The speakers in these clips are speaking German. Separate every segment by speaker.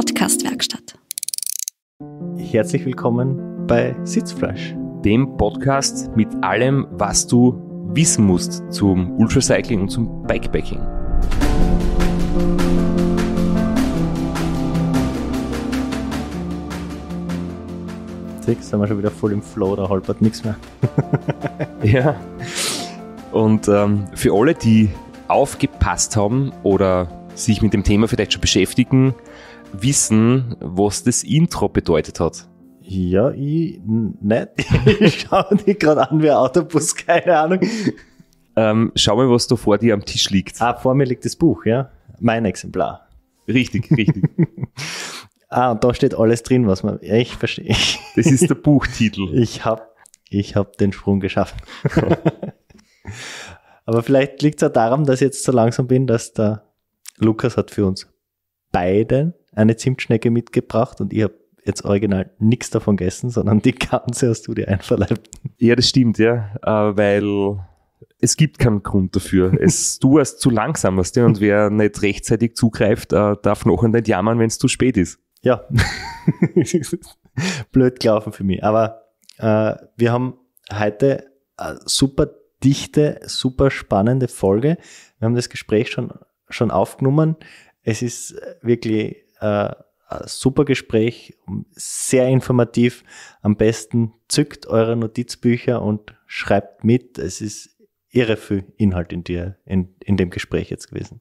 Speaker 1: Podcastwerkstatt.
Speaker 2: Herzlich willkommen bei Sitzfleisch, dem Podcast mit allem, was du wissen musst zum Ultracycling und zum Bikepacking.
Speaker 3: Tricks sind wir schon wieder voll im Flow, da holpert nichts mehr.
Speaker 2: ja. Und ähm, für alle, die aufgepasst haben oder sich mit dem Thema vielleicht schon beschäftigen, wissen, was das Intro bedeutet hat? Ja, ich nicht.
Speaker 3: ich schaue dich gerade an wie ein Autobus, keine Ahnung.
Speaker 2: Ähm, schau mal, was da vor
Speaker 3: dir am Tisch liegt. Ah, vor mir liegt das Buch, ja? Mein Exemplar. Richtig, richtig. ah, und da steht alles drin, was man. Ja, ich verstehe. das ist der Buchtitel. Ich habe ich hab den Sprung geschafft. Aber vielleicht liegt es ja daran, dass ich jetzt so langsam bin, dass der Lukas hat für uns beiden eine Zimtschnecke mitgebracht und ich habe jetzt original nichts davon gegessen, sondern die ganze hast du dir
Speaker 2: einverleibt. Ja, das stimmt, ja, äh, weil es gibt keinen Grund dafür. Es, du hast zu langsam, was dir und wer nicht rechtzeitig zugreift, äh, darf noch nicht jammern, wenn es zu spät ist.
Speaker 3: Ja, blöd gelaufen für mich. Aber äh, wir haben heute eine super dichte, super spannende Folge. Wir haben das Gespräch schon, schon aufgenommen. Es ist wirklich äh, super Gespräch, sehr informativ. Am besten zückt eure Notizbücher und schreibt mit. Es ist irre viel Inhalt in, dir, in,
Speaker 2: in dem Gespräch jetzt gewesen.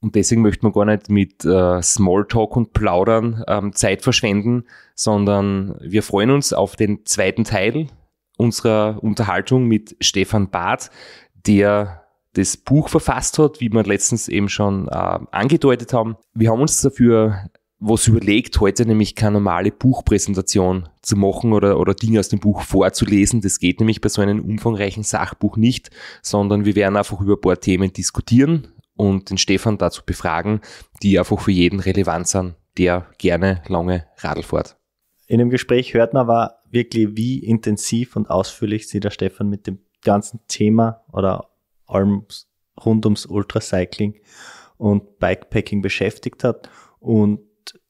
Speaker 2: Und deswegen möchte man gar nicht mit äh, Smalltalk und Plaudern ähm, Zeit verschwenden, sondern wir freuen uns auf den zweiten Teil unserer Unterhaltung mit Stefan Barth, der das Buch verfasst hat, wie wir letztens eben schon äh, angedeutet haben. Wir haben uns dafür was überlegt, heute nämlich keine normale Buchpräsentation zu machen oder, oder Dinge aus dem Buch vorzulesen. Das geht nämlich bei so einem umfangreichen Sachbuch nicht, sondern wir werden einfach über ein paar Themen diskutieren und den Stefan dazu befragen, die einfach für jeden relevant sind, der gerne lange Radl fährt.
Speaker 3: In dem Gespräch hört man aber wirklich, wie intensiv und ausführlich sich der Stefan mit dem ganzen Thema oder allem rund ums Ultracycling und Bikepacking beschäftigt hat. Und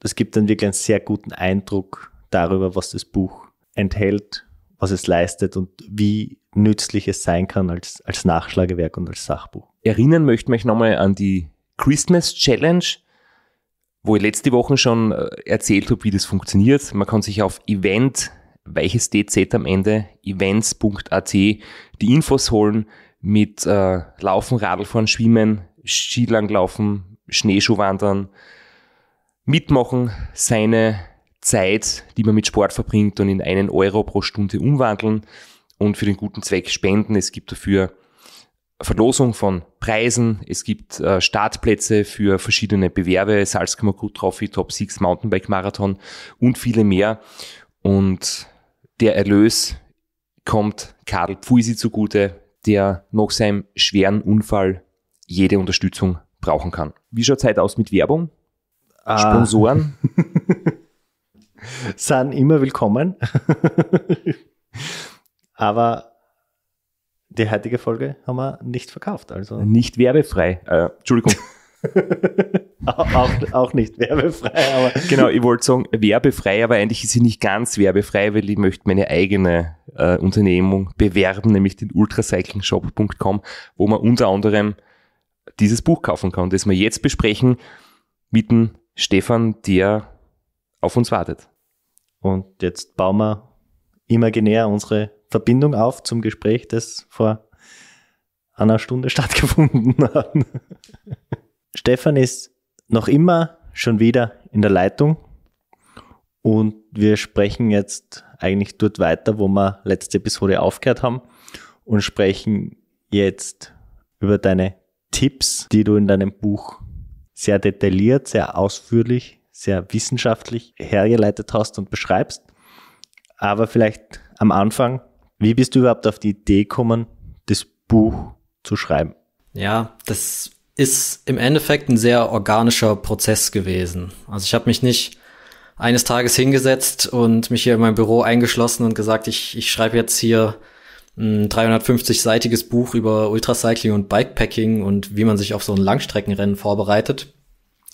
Speaker 3: es gibt dann wirklich einen sehr guten Eindruck darüber, was das Buch enthält, was es leistet und wie nützlich es sein kann als, als Nachschlagewerk und als Sachbuch. Erinnern
Speaker 2: möchte mich nochmal an die Christmas Challenge, wo ich letzte Woche schon äh, erzählt habe, wie das funktioniert. Man kann sich auf Event, welches DZ am Ende, events.at die Infos holen mit äh, Laufen, Radlfahren, Schwimmen, Skilanglaufen, Schneeschuhwandern mitmachen, seine Zeit, die man mit Sport verbringt, dann in einen Euro pro Stunde umwandeln und für den guten Zweck spenden. Es gibt dafür Verlosung von Preisen, es gibt äh, Startplätze für verschiedene Bewerbe, Salzkammer Good Trophy, Top 6 Mountainbike Marathon und viele mehr. Und der Erlös kommt Karl Pfuisi zugute, der nach seinem schweren Unfall jede Unterstützung brauchen kann. Wie schaut Zeit aus mit Werbung? Ah. Sponsoren?
Speaker 3: sind immer willkommen. Aber die heutige Folge haben wir nicht verkauft. Also. Nicht
Speaker 2: werbefrei. Äh, Entschuldigung.
Speaker 3: auch, auch, nicht werbefrei, aber. Genau,
Speaker 2: ich wollte sagen, werbefrei, aber eigentlich ist sie nicht ganz werbefrei, weil ich möchte meine eigene äh, Unternehmung bewerben, nämlich den ultracyclingshop.com, wo man unter anderem dieses Buch kaufen kann, das wir jetzt besprechen mit dem Stefan, der auf uns wartet. Und jetzt bauen wir imaginär unsere
Speaker 3: Verbindung auf zum Gespräch, das vor einer Stunde stattgefunden hat. Stefan ist noch immer schon wieder in der Leitung und wir sprechen jetzt eigentlich dort weiter, wo wir letzte Episode aufgehört haben und sprechen jetzt über deine Tipps, die du in deinem Buch sehr detailliert, sehr ausführlich, sehr wissenschaftlich hergeleitet hast und beschreibst. Aber vielleicht am Anfang,
Speaker 1: wie bist du überhaupt auf die Idee gekommen, das Buch zu schreiben? Ja, das ist im Endeffekt ein sehr organischer Prozess gewesen. Also ich habe mich nicht eines Tages hingesetzt und mich hier in mein Büro eingeschlossen und gesagt, ich, ich schreibe jetzt hier ein 350-seitiges Buch über Ultracycling und Bikepacking und wie man sich auf so ein Langstreckenrennen vorbereitet,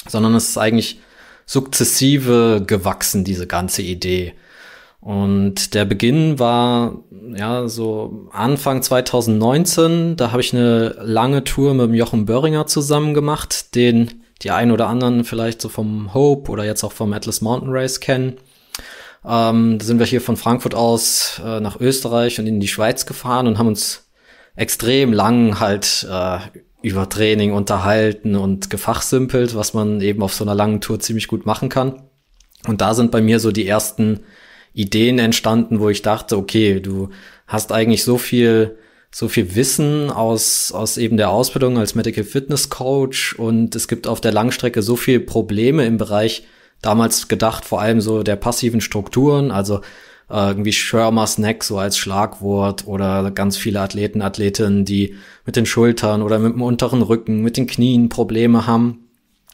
Speaker 1: sondern es ist eigentlich sukzessive gewachsen, diese ganze Idee. Und der Beginn war ja so Anfang 2019. Da habe ich eine lange Tour mit dem Jochen Böhringer zusammen gemacht, den die einen oder anderen vielleicht so vom Hope oder jetzt auch vom Atlas Mountain Race kennen. Ähm, da sind wir hier von Frankfurt aus äh, nach Österreich und in die Schweiz gefahren und haben uns extrem lang halt äh, über Training unterhalten und gefachsimpelt, was man eben auf so einer langen Tour ziemlich gut machen kann. Und da sind bei mir so die ersten Ideen entstanden, wo ich dachte, okay, du hast eigentlich so viel, so viel Wissen aus, aus eben der Ausbildung als Medical Fitness Coach und es gibt auf der Langstrecke so viel Probleme im Bereich damals gedacht, vor allem so der passiven Strukturen, also äh, irgendwie Schirmer Snack so als Schlagwort oder ganz viele Athleten, Athletinnen, die mit den Schultern oder mit dem unteren Rücken, mit den Knien Probleme haben,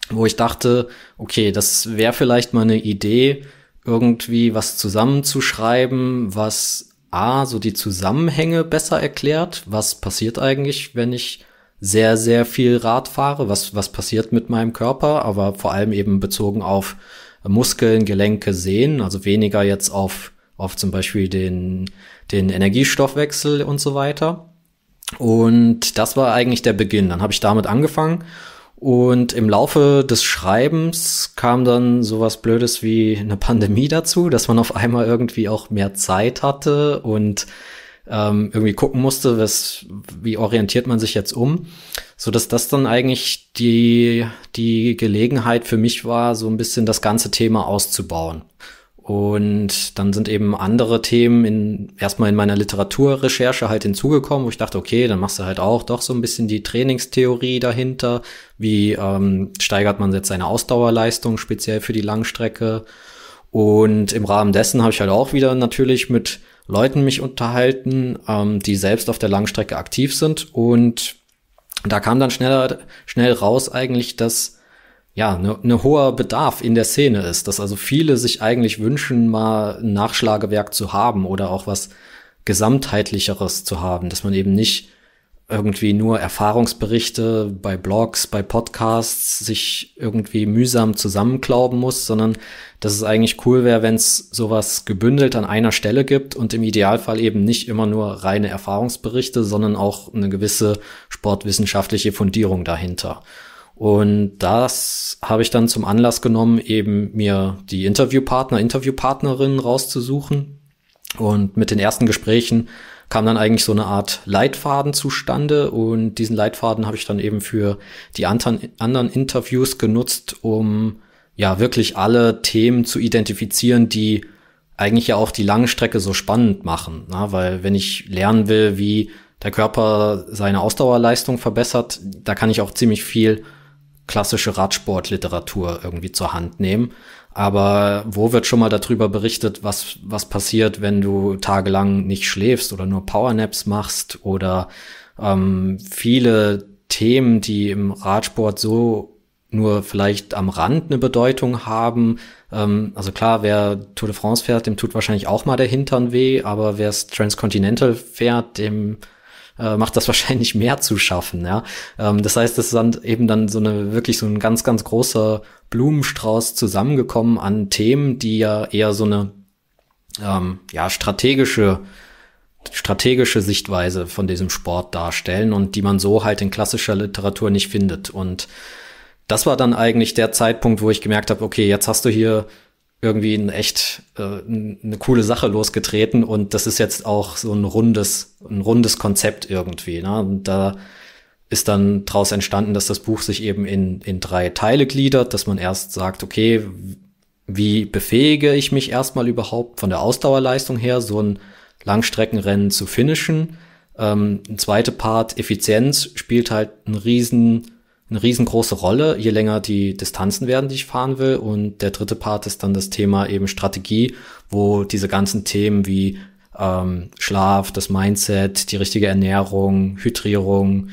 Speaker 1: wo ich dachte, okay, das wäre vielleicht mal eine Idee, irgendwie was zusammenzuschreiben, was A, so die Zusammenhänge besser erklärt. Was passiert eigentlich, wenn ich sehr, sehr viel Rad fahre? Was, was passiert mit meinem Körper? Aber vor allem eben bezogen auf Muskeln, Gelenke, Sehen, also weniger jetzt auf, auf zum Beispiel den, den Energiestoffwechsel und so weiter. Und das war eigentlich der Beginn. Dann habe ich damit angefangen und im Laufe des Schreibens kam dann sowas Blödes wie eine Pandemie dazu, dass man auf einmal irgendwie auch mehr Zeit hatte und ähm, irgendwie gucken musste, was, wie orientiert man sich jetzt um, so dass das dann eigentlich die die Gelegenheit für mich war, so ein bisschen das ganze Thema auszubauen. Und dann sind eben andere Themen in, erstmal in meiner Literaturrecherche halt hinzugekommen, wo ich dachte, okay, dann machst du halt auch doch so ein bisschen die Trainingstheorie dahinter. Wie ähm, steigert man jetzt seine Ausdauerleistung speziell für die Langstrecke? Und im Rahmen dessen habe ich halt auch wieder natürlich mit Leuten mich unterhalten, ähm, die selbst auf der Langstrecke aktiv sind. Und da kam dann schneller, schnell raus eigentlich, dass ja, ne, ne hoher Bedarf in der Szene ist, dass also viele sich eigentlich wünschen, mal ein Nachschlagewerk zu haben oder auch was Gesamtheitlicheres zu haben, dass man eben nicht irgendwie nur Erfahrungsberichte bei Blogs, bei Podcasts sich irgendwie mühsam zusammenklauben muss, sondern dass es eigentlich cool wäre, wenn es sowas gebündelt an einer Stelle gibt und im Idealfall eben nicht immer nur reine Erfahrungsberichte, sondern auch eine gewisse sportwissenschaftliche Fundierung dahinter. Und das habe ich dann zum Anlass genommen, eben mir die Interviewpartner, Interviewpartnerinnen rauszusuchen. Und mit den ersten Gesprächen kam dann eigentlich so eine Art Leitfaden zustande. Und diesen Leitfaden habe ich dann eben für die anderen, Interviews genutzt, um ja wirklich alle Themen zu identifizieren, die eigentlich ja auch die lange Strecke so spannend machen. Na? Weil wenn ich lernen will, wie der Körper seine Ausdauerleistung verbessert, da kann ich auch ziemlich viel klassische Radsportliteratur irgendwie zur Hand nehmen. Aber wo wird schon mal darüber berichtet, was, was passiert, wenn du tagelang nicht schläfst oder nur Powernaps machst oder ähm, viele Themen, die im Radsport so nur vielleicht am Rand eine Bedeutung haben. Ähm, also klar, wer Tour de France fährt, dem tut wahrscheinlich auch mal der Hintern weh, aber wer es Transcontinental fährt, dem äh, macht das wahrscheinlich mehr zu schaffen. Ja? Ähm, das heißt, es sind eben dann so eine wirklich so ein ganz, ganz großer Blumenstrauß zusammengekommen an Themen, die ja eher so eine ähm, ja, strategische strategische Sichtweise von diesem Sport darstellen und die man so halt in klassischer Literatur nicht findet. Und das war dann eigentlich der Zeitpunkt, wo ich gemerkt habe, okay, jetzt hast du hier irgendwie ein echt äh, eine coole Sache losgetreten und das ist jetzt auch so ein rundes ein rundes Konzept irgendwie ne? und da ist dann daraus entstanden, dass das Buch sich eben in in drei Teile gliedert, dass man erst sagt, okay, wie befähige ich mich erstmal überhaupt von der Ausdauerleistung her so ein Langstreckenrennen zu finishen? Ähm, ein zweiter Part Effizienz spielt halt einen riesen eine riesengroße Rolle, je länger die Distanzen werden, die ich fahren will. Und der dritte Part ist dann das Thema eben Strategie, wo diese ganzen Themen wie ähm, Schlaf, das Mindset, die richtige Ernährung, Hydrierung,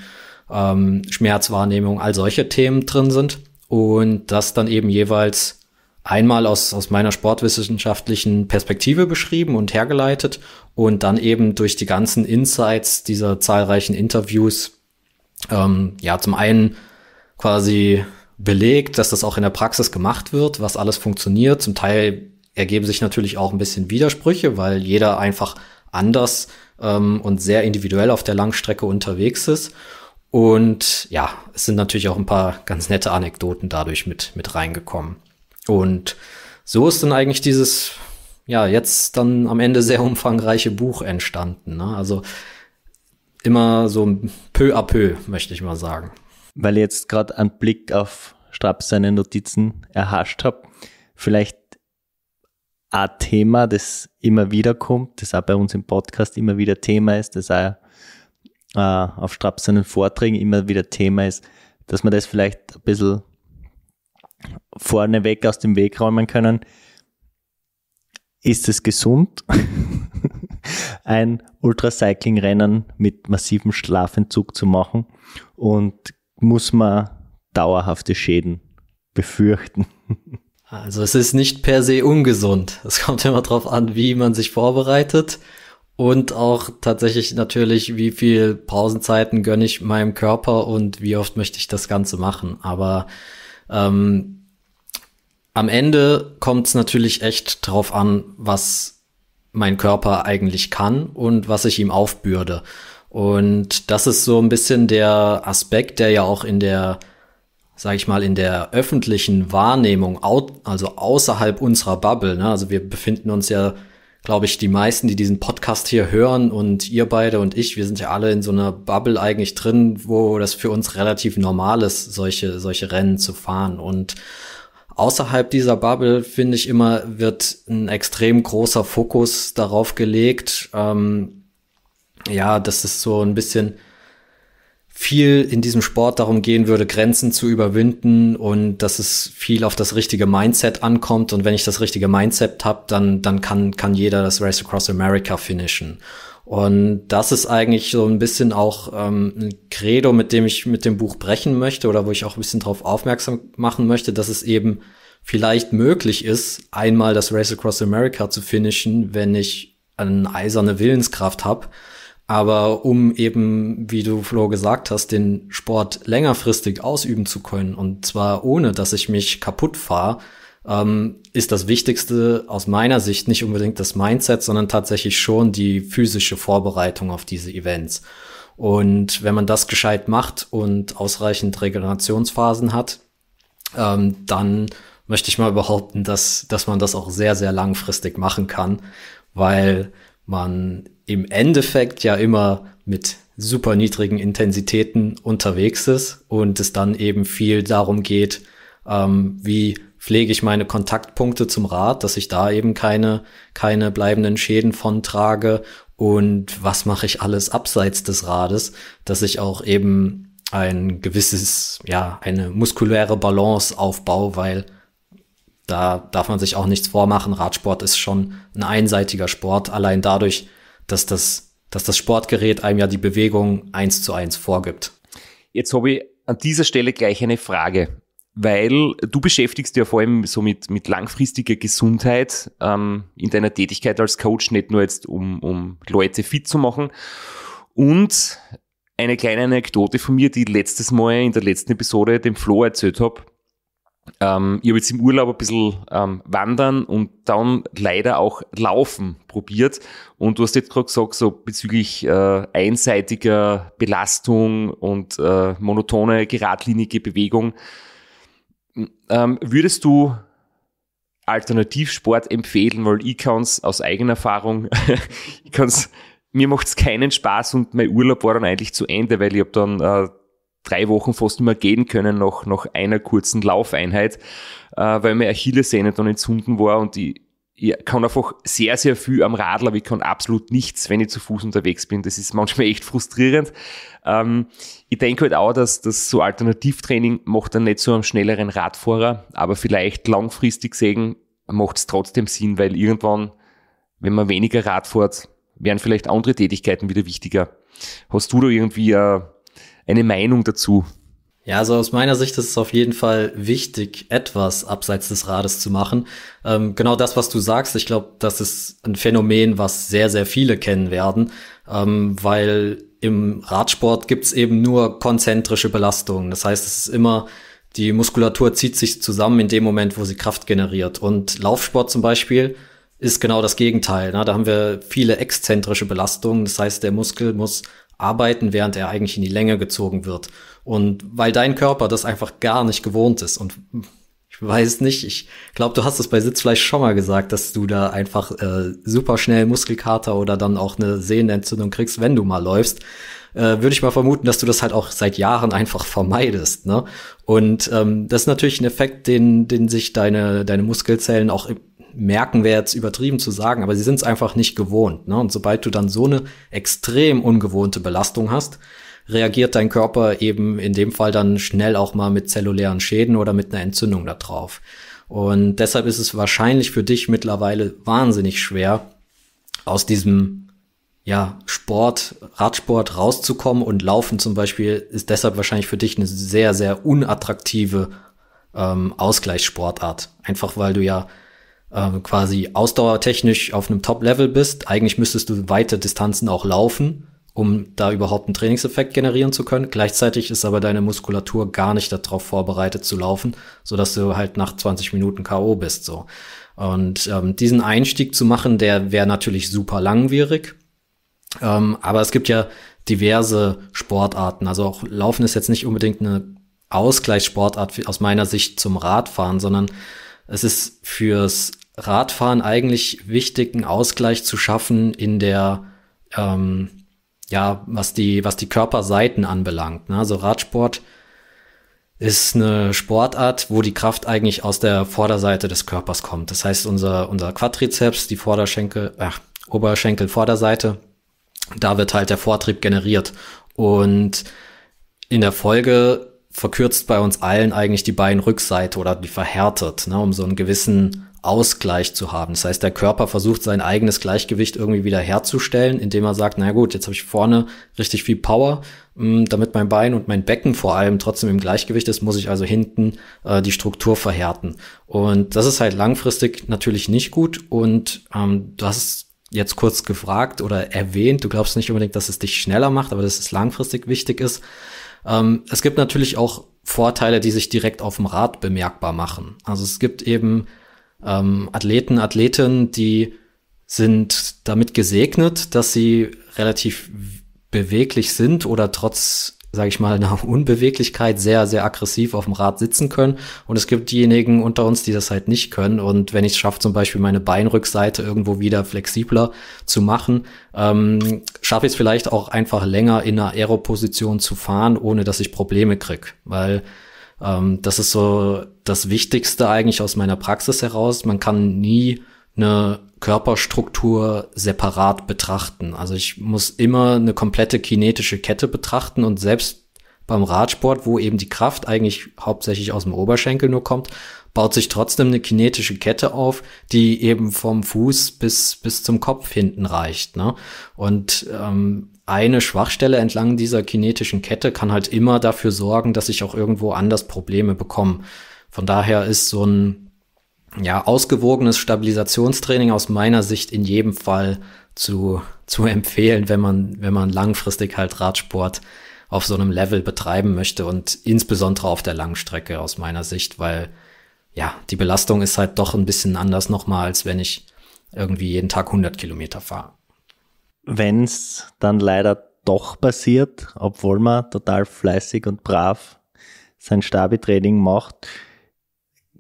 Speaker 1: ähm, Schmerzwahrnehmung, all solche Themen drin sind. Und das dann eben jeweils einmal aus, aus meiner sportwissenschaftlichen Perspektive beschrieben und hergeleitet und dann eben durch die ganzen Insights dieser zahlreichen Interviews, ähm, ja, zum einen quasi belegt, dass das auch in der Praxis gemacht wird, was alles funktioniert. Zum Teil ergeben sich natürlich auch ein bisschen Widersprüche, weil jeder einfach anders ähm, und sehr individuell auf der Langstrecke unterwegs ist. Und ja, es sind natürlich auch ein paar ganz nette Anekdoten dadurch mit, mit reingekommen. Und so ist dann eigentlich dieses, ja, jetzt dann am Ende sehr umfangreiche Buch entstanden. Ne? Also immer so peu à peu, möchte ich mal sagen
Speaker 3: weil ich jetzt gerade einen Blick auf Straps seine Notizen erhascht habe, vielleicht ein Thema, das immer wieder kommt, das auch bei uns im Podcast immer wieder Thema ist, das auch äh, auf Straps seinen Vorträgen immer wieder Thema ist, dass wir das vielleicht ein bisschen vorneweg aus dem Weg räumen können. Ist es gesund, ein Ultracycling-Rennen mit massivem Schlafentzug zu machen? Und muss man dauerhafte Schäden befürchten.
Speaker 1: Also es ist nicht per se ungesund. Es kommt immer darauf an, wie man sich vorbereitet und auch tatsächlich natürlich, wie viel Pausenzeiten gönne ich meinem Körper und wie oft möchte ich das Ganze machen. Aber ähm, am Ende kommt es natürlich echt drauf an, was mein Körper eigentlich kann und was ich ihm aufbürde. Und das ist so ein bisschen der Aspekt, der ja auch in der, sag ich mal, in der öffentlichen Wahrnehmung, also außerhalb unserer Bubble, ne? also wir befinden uns ja, glaube ich, die meisten, die diesen Podcast hier hören und ihr beide und ich, wir sind ja alle in so einer Bubble eigentlich drin, wo das für uns relativ normal ist, solche, solche Rennen zu fahren. Und außerhalb dieser Bubble, finde ich immer, wird ein extrem großer Fokus darauf gelegt, ähm, ja, dass es so ein bisschen viel in diesem Sport darum gehen würde, Grenzen zu überwinden und dass es viel auf das richtige Mindset ankommt. Und wenn ich das richtige Mindset habe, dann, dann kann, kann jeder das Race Across America finishen. Und das ist eigentlich so ein bisschen auch ähm, ein Credo, mit dem ich mit dem Buch brechen möchte oder wo ich auch ein bisschen darauf aufmerksam machen möchte, dass es eben vielleicht möglich ist, einmal das Race Across America zu finishen, wenn ich eine eiserne Willenskraft habe aber um eben, wie du Flo gesagt hast, den Sport längerfristig ausüben zu können und zwar ohne, dass ich mich kaputt fahre, ähm, ist das Wichtigste aus meiner Sicht nicht unbedingt das Mindset, sondern tatsächlich schon die physische Vorbereitung auf diese Events. Und wenn man das gescheit macht und ausreichend Regenerationsphasen hat, ähm, dann möchte ich mal behaupten, dass, dass man das auch sehr, sehr langfristig machen kann, weil man im Endeffekt ja immer mit super niedrigen Intensitäten unterwegs ist und es dann eben viel darum geht, ähm, wie pflege ich meine Kontaktpunkte zum Rad, dass ich da eben keine, keine bleibenden Schäden von trage und was mache ich alles abseits des Rades, dass ich auch eben ein gewisses, ja, eine muskuläre Balance aufbaue, weil da darf man sich auch nichts vormachen. Radsport ist schon ein einseitiger Sport. Allein dadurch, dass das, dass das Sportgerät einem ja die Bewegung eins zu eins vorgibt. Jetzt habe ich an dieser
Speaker 2: Stelle gleich eine Frage, weil du beschäftigst dich ja vor allem so mit, mit langfristiger Gesundheit ähm, in deiner Tätigkeit als Coach, nicht nur jetzt, um, um Leute fit zu machen. Und eine kleine Anekdote von mir, die letztes Mal in der letzten Episode dem Flo erzählt habe, ähm, ich habe jetzt im Urlaub ein bisschen ähm, wandern und dann leider auch laufen probiert. Und du hast jetzt gerade gesagt, so bezüglich äh, einseitiger Belastung und äh, monotone, geradlinige Bewegung. Ähm, würdest du Alternativsport empfehlen? Weil ich kann es aus eigener Erfahrung, ich kann's, mir macht es keinen Spaß und mein Urlaub war dann eigentlich zu Ende, weil ich habe dann äh, drei Wochen fast immer gehen können nach, nach einer kurzen Laufeinheit, äh, weil meine Achillessehne dann entzünden war und ich, ich kann einfach sehr, sehr viel am Radler, ich kann absolut nichts, wenn ich zu Fuß unterwegs bin. Das ist manchmal echt frustrierend. Ähm, ich denke halt auch, dass das so Alternativtraining macht dann nicht so einen schnelleren Radfahrer, aber vielleicht langfristig sehen macht es trotzdem Sinn, weil irgendwann, wenn man weniger Rad fährt, wären vielleicht andere Tätigkeiten wieder wichtiger. Hast du da irgendwie eine äh, eine Meinung dazu?
Speaker 1: Ja, also aus meiner Sicht ist es auf jeden Fall wichtig, etwas abseits des Rades zu machen. Ähm, genau das, was du sagst, ich glaube, das ist ein Phänomen, was sehr, sehr viele kennen werden, ähm, weil im Radsport gibt's eben nur konzentrische Belastungen. Das heißt, es ist immer, die Muskulatur zieht sich zusammen in dem Moment, wo sie Kraft generiert. Und Laufsport zum Beispiel ist genau das Gegenteil. Ne? Da haben wir viele exzentrische Belastungen. Das heißt, der Muskel muss arbeiten, während er eigentlich in die Länge gezogen wird. Und weil dein Körper das einfach gar nicht gewohnt ist und ich weiß nicht, ich glaube, du hast es bei Sitzfleisch schon mal gesagt, dass du da einfach äh, super schnell Muskelkater oder dann auch eine Sehnenentzündung kriegst, wenn du mal läufst. Äh, Würde ich mal vermuten, dass du das halt auch seit Jahren einfach vermeidest. Ne? Und ähm, das ist natürlich ein Effekt, den, den sich deine, deine Muskelzellen auch merken wäre jetzt übertrieben zu sagen, aber sie sind es einfach nicht gewohnt. Ne? Und sobald du dann so eine extrem ungewohnte Belastung hast, reagiert dein Körper eben in dem Fall dann schnell auch mal mit zellulären Schäden oder mit einer Entzündung da drauf. Und deshalb ist es wahrscheinlich für dich mittlerweile wahnsinnig schwer, aus diesem ja, Sport, Radsport rauszukommen und Laufen zum Beispiel ist deshalb wahrscheinlich für dich eine sehr, sehr unattraktive ähm, Ausgleichssportart. Einfach weil du ja ähm, quasi ausdauertechnisch auf einem Top-Level bist, eigentlich müsstest du weite Distanzen auch laufen, um da überhaupt einen Trainingseffekt generieren zu können. Gleichzeitig ist aber deine Muskulatur gar nicht darauf vorbereitet zu laufen, sodass du halt nach 20 Minuten K.O. bist. So. Und ähm, diesen Einstieg zu machen, der wäre natürlich super langwierig. Ähm, aber es gibt ja diverse Sportarten. Also auch Laufen ist jetzt nicht unbedingt eine Ausgleichssportart aus meiner Sicht zum Radfahren, sondern es ist fürs Radfahren eigentlich wichtig, einen Ausgleich zu schaffen in der, ähm, ja, was die, was die Körperseiten anbelangt. Ne? Also Radsport ist eine Sportart, wo die Kraft eigentlich aus der Vorderseite des Körpers kommt. Das heißt, unser, unser Quadrizeps, die Vorderschenkel, ach, Oberschenkel, Vorderseite, da wird halt der Vortrieb generiert. Und in der Folge verkürzt bei uns allen eigentlich die Beinrückseite oder die verhärtet, ne, um so einen gewissen Ausgleich zu haben. Das heißt, der Körper versucht sein eigenes Gleichgewicht irgendwie wieder herzustellen, indem er sagt, na gut, jetzt habe ich vorne richtig viel Power, hm, damit mein Bein und mein Becken vor allem trotzdem im Gleichgewicht ist, muss ich also hinten äh, die Struktur verhärten. Und das ist halt langfristig natürlich nicht gut. Und ähm, du hast jetzt kurz gefragt oder erwähnt, du glaubst nicht unbedingt, dass es dich schneller macht, aber dass es langfristig wichtig ist. Ähm, es gibt natürlich auch Vorteile, die sich direkt auf dem Rad bemerkbar machen. Also es gibt eben ähm, Athleten, Athletinnen, die sind damit gesegnet, dass sie relativ beweglich sind oder trotz sage ich mal, einer Unbeweglichkeit sehr, sehr aggressiv auf dem Rad sitzen können. Und es gibt diejenigen unter uns, die das halt nicht können. Und wenn ich es schaffe, zum Beispiel meine Beinrückseite irgendwo wieder flexibler zu machen, ähm, schaffe ich es vielleicht auch einfach länger in einer Aeroposition zu fahren, ohne dass ich Probleme krieg. Weil ähm, das ist so das Wichtigste eigentlich aus meiner Praxis heraus. Man kann nie eine Körperstruktur separat betrachten. Also ich muss immer eine komplette kinetische Kette betrachten und selbst beim Radsport, wo eben die Kraft eigentlich hauptsächlich aus dem Oberschenkel nur kommt, baut sich trotzdem eine kinetische Kette auf, die eben vom Fuß bis, bis zum Kopf hinten reicht. Ne? Und ähm, eine Schwachstelle entlang dieser kinetischen Kette kann halt immer dafür sorgen, dass ich auch irgendwo anders Probleme bekomme. Von daher ist so ein ja, ausgewogenes Stabilisationstraining aus meiner Sicht in jedem Fall zu, zu empfehlen, wenn man, wenn man langfristig halt Radsport auf so einem Level betreiben möchte und insbesondere auf der Langstrecke aus meiner Sicht, weil ja, die Belastung ist halt doch ein bisschen anders nochmal, als wenn ich irgendwie jeden Tag 100 Kilometer fahre. Wenn es
Speaker 3: dann leider doch passiert, obwohl man total fleißig und brav sein Stabi-Training macht,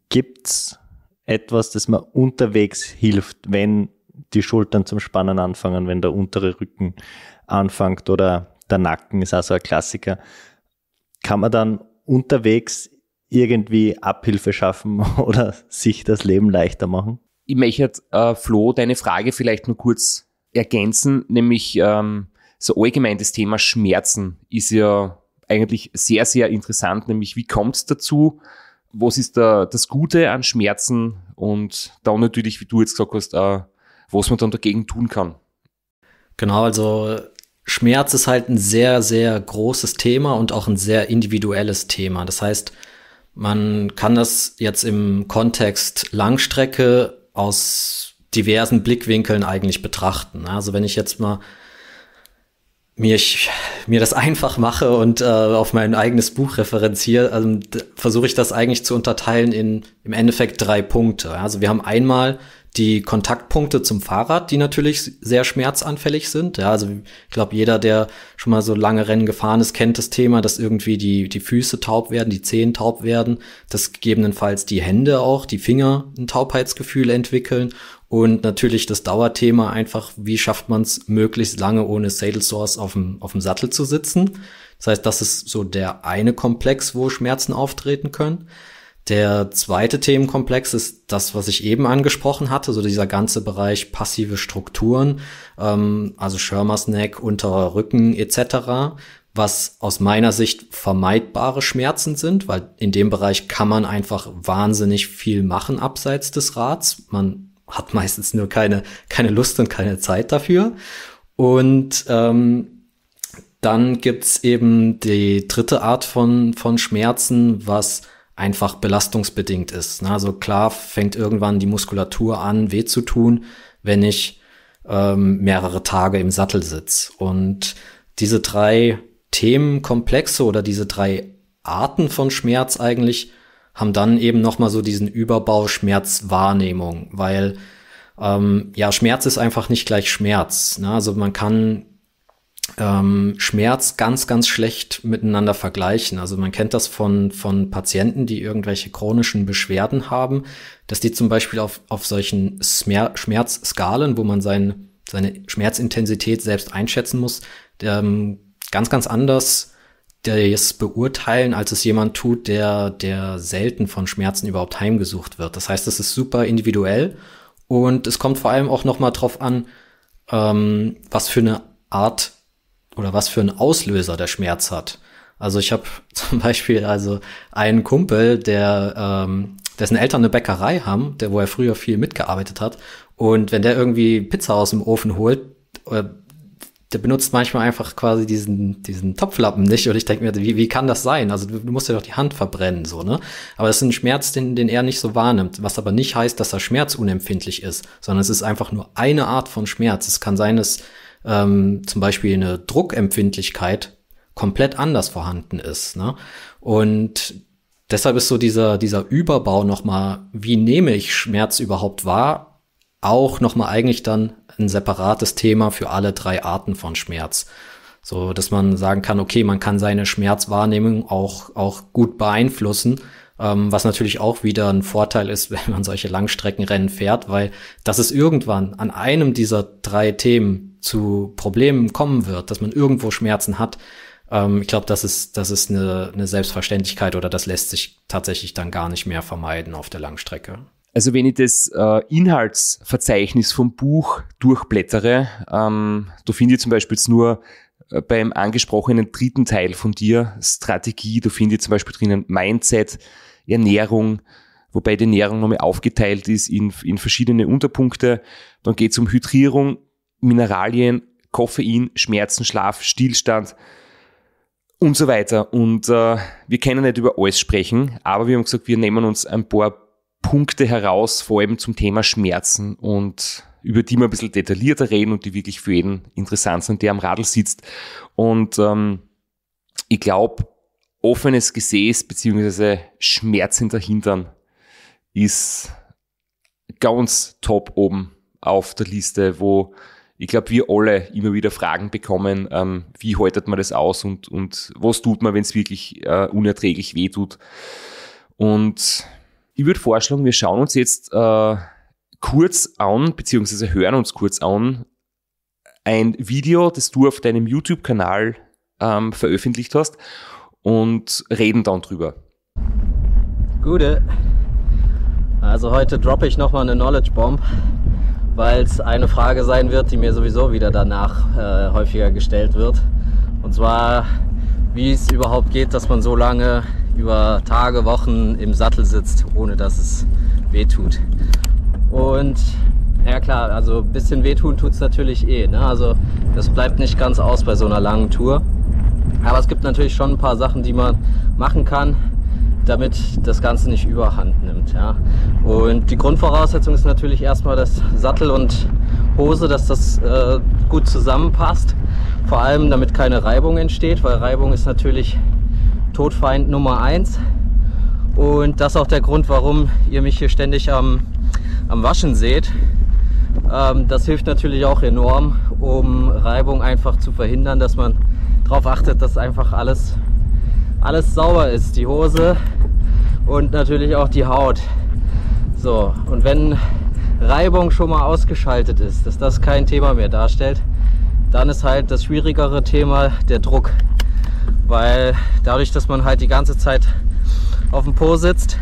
Speaker 3: gibt's etwas, das mir unterwegs hilft, wenn die Schultern zum Spannen anfangen, wenn der untere Rücken anfängt oder der Nacken ist also ein Klassiker, kann man dann unterwegs irgendwie Abhilfe schaffen oder sich das Leben leichter machen?
Speaker 2: Ich möchte, äh, Flo, deine Frage vielleicht nur kurz ergänzen, nämlich ähm, so allgemein das Thema Schmerzen ist ja eigentlich sehr, sehr interessant, nämlich wie kommt es dazu? was ist da das Gute an Schmerzen und dann natürlich,
Speaker 1: wie du jetzt gesagt hast, auch, was man dann dagegen tun kann. Genau, also Schmerz ist halt ein sehr, sehr großes Thema und auch ein sehr individuelles Thema. Das heißt, man kann das jetzt im Kontext Langstrecke aus diversen Blickwinkeln eigentlich betrachten. Also wenn ich jetzt mal mir, ich, mir das einfach mache und äh, auf mein eigenes Buch referenziere, also, versuche ich das eigentlich zu unterteilen in im Endeffekt drei Punkte. Also wir haben einmal die Kontaktpunkte zum Fahrrad, die natürlich sehr schmerzanfällig sind. Ja, also ich glaube, jeder, der schon mal so lange Rennen gefahren ist, kennt das Thema, dass irgendwie die, die Füße taub werden, die Zehen taub werden, dass gegebenenfalls die Hände auch, die Finger ein Taubheitsgefühl entwickeln und natürlich das Dauerthema einfach, wie schafft man es möglichst lange ohne Saddle Source auf dem, auf dem Sattel zu sitzen. Das heißt, das ist so der eine Komplex, wo Schmerzen auftreten können. Der zweite Themenkomplex ist das, was ich eben angesprochen hatte, so dieser ganze Bereich passive Strukturen, ähm, also Schirmers Neck, unterer Rücken etc., was aus meiner Sicht vermeidbare Schmerzen sind, weil in dem Bereich kann man einfach wahnsinnig viel machen abseits des Rads. Man hat meistens nur keine, keine Lust und keine Zeit dafür. Und ähm, dann gibt's eben die dritte Art von, von Schmerzen, was einfach belastungsbedingt ist. Also klar fängt irgendwann die Muskulatur an, weh zu tun, wenn ich ähm, mehrere Tage im Sattel sitze. Und diese drei Themenkomplexe oder diese drei Arten von Schmerz eigentlich haben dann eben noch mal so diesen Überbau Schmerzwahrnehmung, weil ähm, ja, Schmerz ist einfach nicht gleich Schmerz. Ne? Also man kann ähm, Schmerz ganz, ganz schlecht miteinander vergleichen. Also man kennt das von, von Patienten, die irgendwelche chronischen Beschwerden haben, dass die zum Beispiel auf, auf solchen Smer Schmerzskalen, wo man sein, seine Schmerzintensität selbst einschätzen muss, ähm, ganz, ganz anders das beurteilen, als es jemand tut, der, der selten von Schmerzen überhaupt heimgesucht wird. Das heißt, es ist super individuell und es kommt vor allem auch nochmal drauf an, ähm, was für eine Art oder was für einen Auslöser der Schmerz hat. Also ich habe zum Beispiel also einen Kumpel, der ähm, dessen Eltern eine Bäckerei haben, der wo er früher viel mitgearbeitet hat und wenn der irgendwie Pizza aus dem Ofen holt, äh, der benutzt manchmal einfach quasi diesen, diesen Topflappen nicht. Und ich denke mir, wie, wie kann das sein? Also du, musst ja doch die Hand verbrennen, so, ne? Aber das ist ein Schmerz, den, den er nicht so wahrnimmt. Was aber nicht heißt, dass er schmerzunempfindlich ist, sondern es ist einfach nur eine Art von Schmerz. Es kann sein, dass ähm, zum Beispiel eine Druckempfindlichkeit komplett anders vorhanden ist. Ne? Und deshalb ist so dieser, dieser Überbau nochmal, wie nehme ich Schmerz überhaupt wahr, auch nochmal eigentlich dann ein separates Thema für alle drei Arten von Schmerz. So, dass man sagen kann, okay, man kann seine Schmerzwahrnehmung auch, auch gut beeinflussen, ähm, was natürlich auch wieder ein Vorteil ist, wenn man solche Langstreckenrennen fährt, weil dass es irgendwann an einem dieser drei Themen zu Problemen kommen wird, dass man irgendwo Schmerzen hat, ähm, ich glaube, das ist, das ist eine, eine Selbstverständlichkeit oder das lässt sich tatsächlich dann gar nicht mehr vermeiden auf der Langstrecke.
Speaker 2: Also wenn ich das äh, Inhaltsverzeichnis vom Buch durchblättere, ähm, da finde ich zum Beispiel jetzt nur äh, beim angesprochenen dritten Teil von dir Strategie, da finde ich zum Beispiel drinnen Mindset, Ernährung, wobei die Ernährung nochmal aufgeteilt ist in, in verschiedene Unterpunkte. Dann geht es um Hydrierung, Mineralien, Koffein, Schmerzen, Schlaf, Stillstand und so weiter. Und äh, wir können nicht über alles sprechen, aber wir haben gesagt, wir nehmen uns ein paar Punkte heraus, vor allem zum Thema Schmerzen und über die wir ein bisschen detaillierter reden und die wirklich für jeden interessant sind, der am Radl sitzt. Und ähm, ich glaube, offenes Gesäß beziehungsweise Schmerz hinter Hintern ist ganz top oben auf der Liste, wo ich glaube, wir alle immer wieder Fragen bekommen, ähm, wie haltet man das aus und, und was tut man, wenn es wirklich äh, unerträglich wehtut. Und ich würde vorschlagen, wir schauen uns jetzt äh, kurz an, beziehungsweise hören uns kurz an, ein Video, das du auf deinem YouTube-Kanal ähm, veröffentlicht hast und reden dann drüber.
Speaker 1: Gute. Also heute droppe ich nochmal eine Knowledge Bomb, weil es eine Frage sein wird, die mir sowieso wieder danach äh, häufiger gestellt wird. Und zwar wie es überhaupt geht, dass man so lange über Tage, Wochen im Sattel sitzt, ohne dass es wehtut. Und ja klar, also ein bisschen wehtun tut es natürlich eh. Ne? Also das bleibt nicht ganz aus bei so einer langen Tour. Aber es gibt natürlich schon ein paar Sachen, die man machen kann, damit das Ganze nicht überhand nimmt. Ja? Und die Grundvoraussetzung ist natürlich erstmal, dass Sattel und Hose, dass das äh, gut zusammenpasst. Vor allem, damit keine Reibung entsteht, weil Reibung ist natürlich Todfeind Nummer eins. Und das ist auch der Grund, warum ihr mich hier ständig am, am Waschen seht. Ähm, das hilft natürlich auch enorm, um Reibung einfach zu verhindern, dass man darauf achtet, dass einfach alles, alles sauber ist. Die Hose und natürlich auch die Haut. So, und wenn Reibung schon mal ausgeschaltet ist, dass das kein Thema mehr darstellt, dann ist halt das schwierigere Thema der Druck, weil dadurch, dass man halt die ganze Zeit auf dem Po sitzt,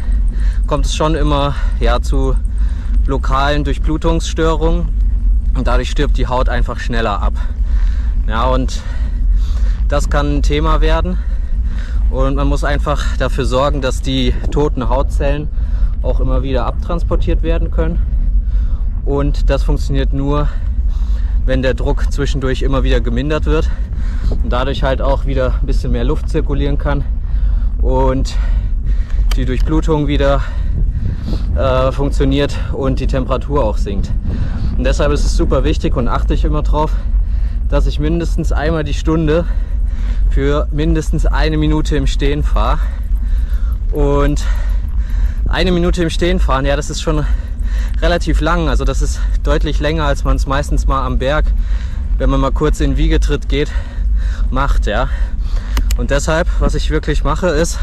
Speaker 1: kommt es schon immer ja, zu lokalen Durchblutungsstörungen und dadurch stirbt die Haut einfach schneller ab. Ja, und das kann ein Thema werden und man muss einfach dafür sorgen, dass die toten Hautzellen auch immer wieder abtransportiert werden können und das funktioniert nur, wenn der Druck zwischendurch immer wieder gemindert wird und dadurch halt auch wieder ein bisschen mehr Luft zirkulieren kann und die Durchblutung wieder äh, funktioniert und die Temperatur auch sinkt. Und deshalb ist es super wichtig und achte ich immer drauf, dass ich mindestens einmal die Stunde für mindestens eine Minute im Stehen fahre. Und eine Minute im Stehen fahren, ja, das ist schon relativ lang. Also das ist deutlich länger, als man es meistens mal am Berg, wenn man mal kurz in Wiegetritt geht, macht. Ja. Und deshalb, was ich wirklich mache, ist,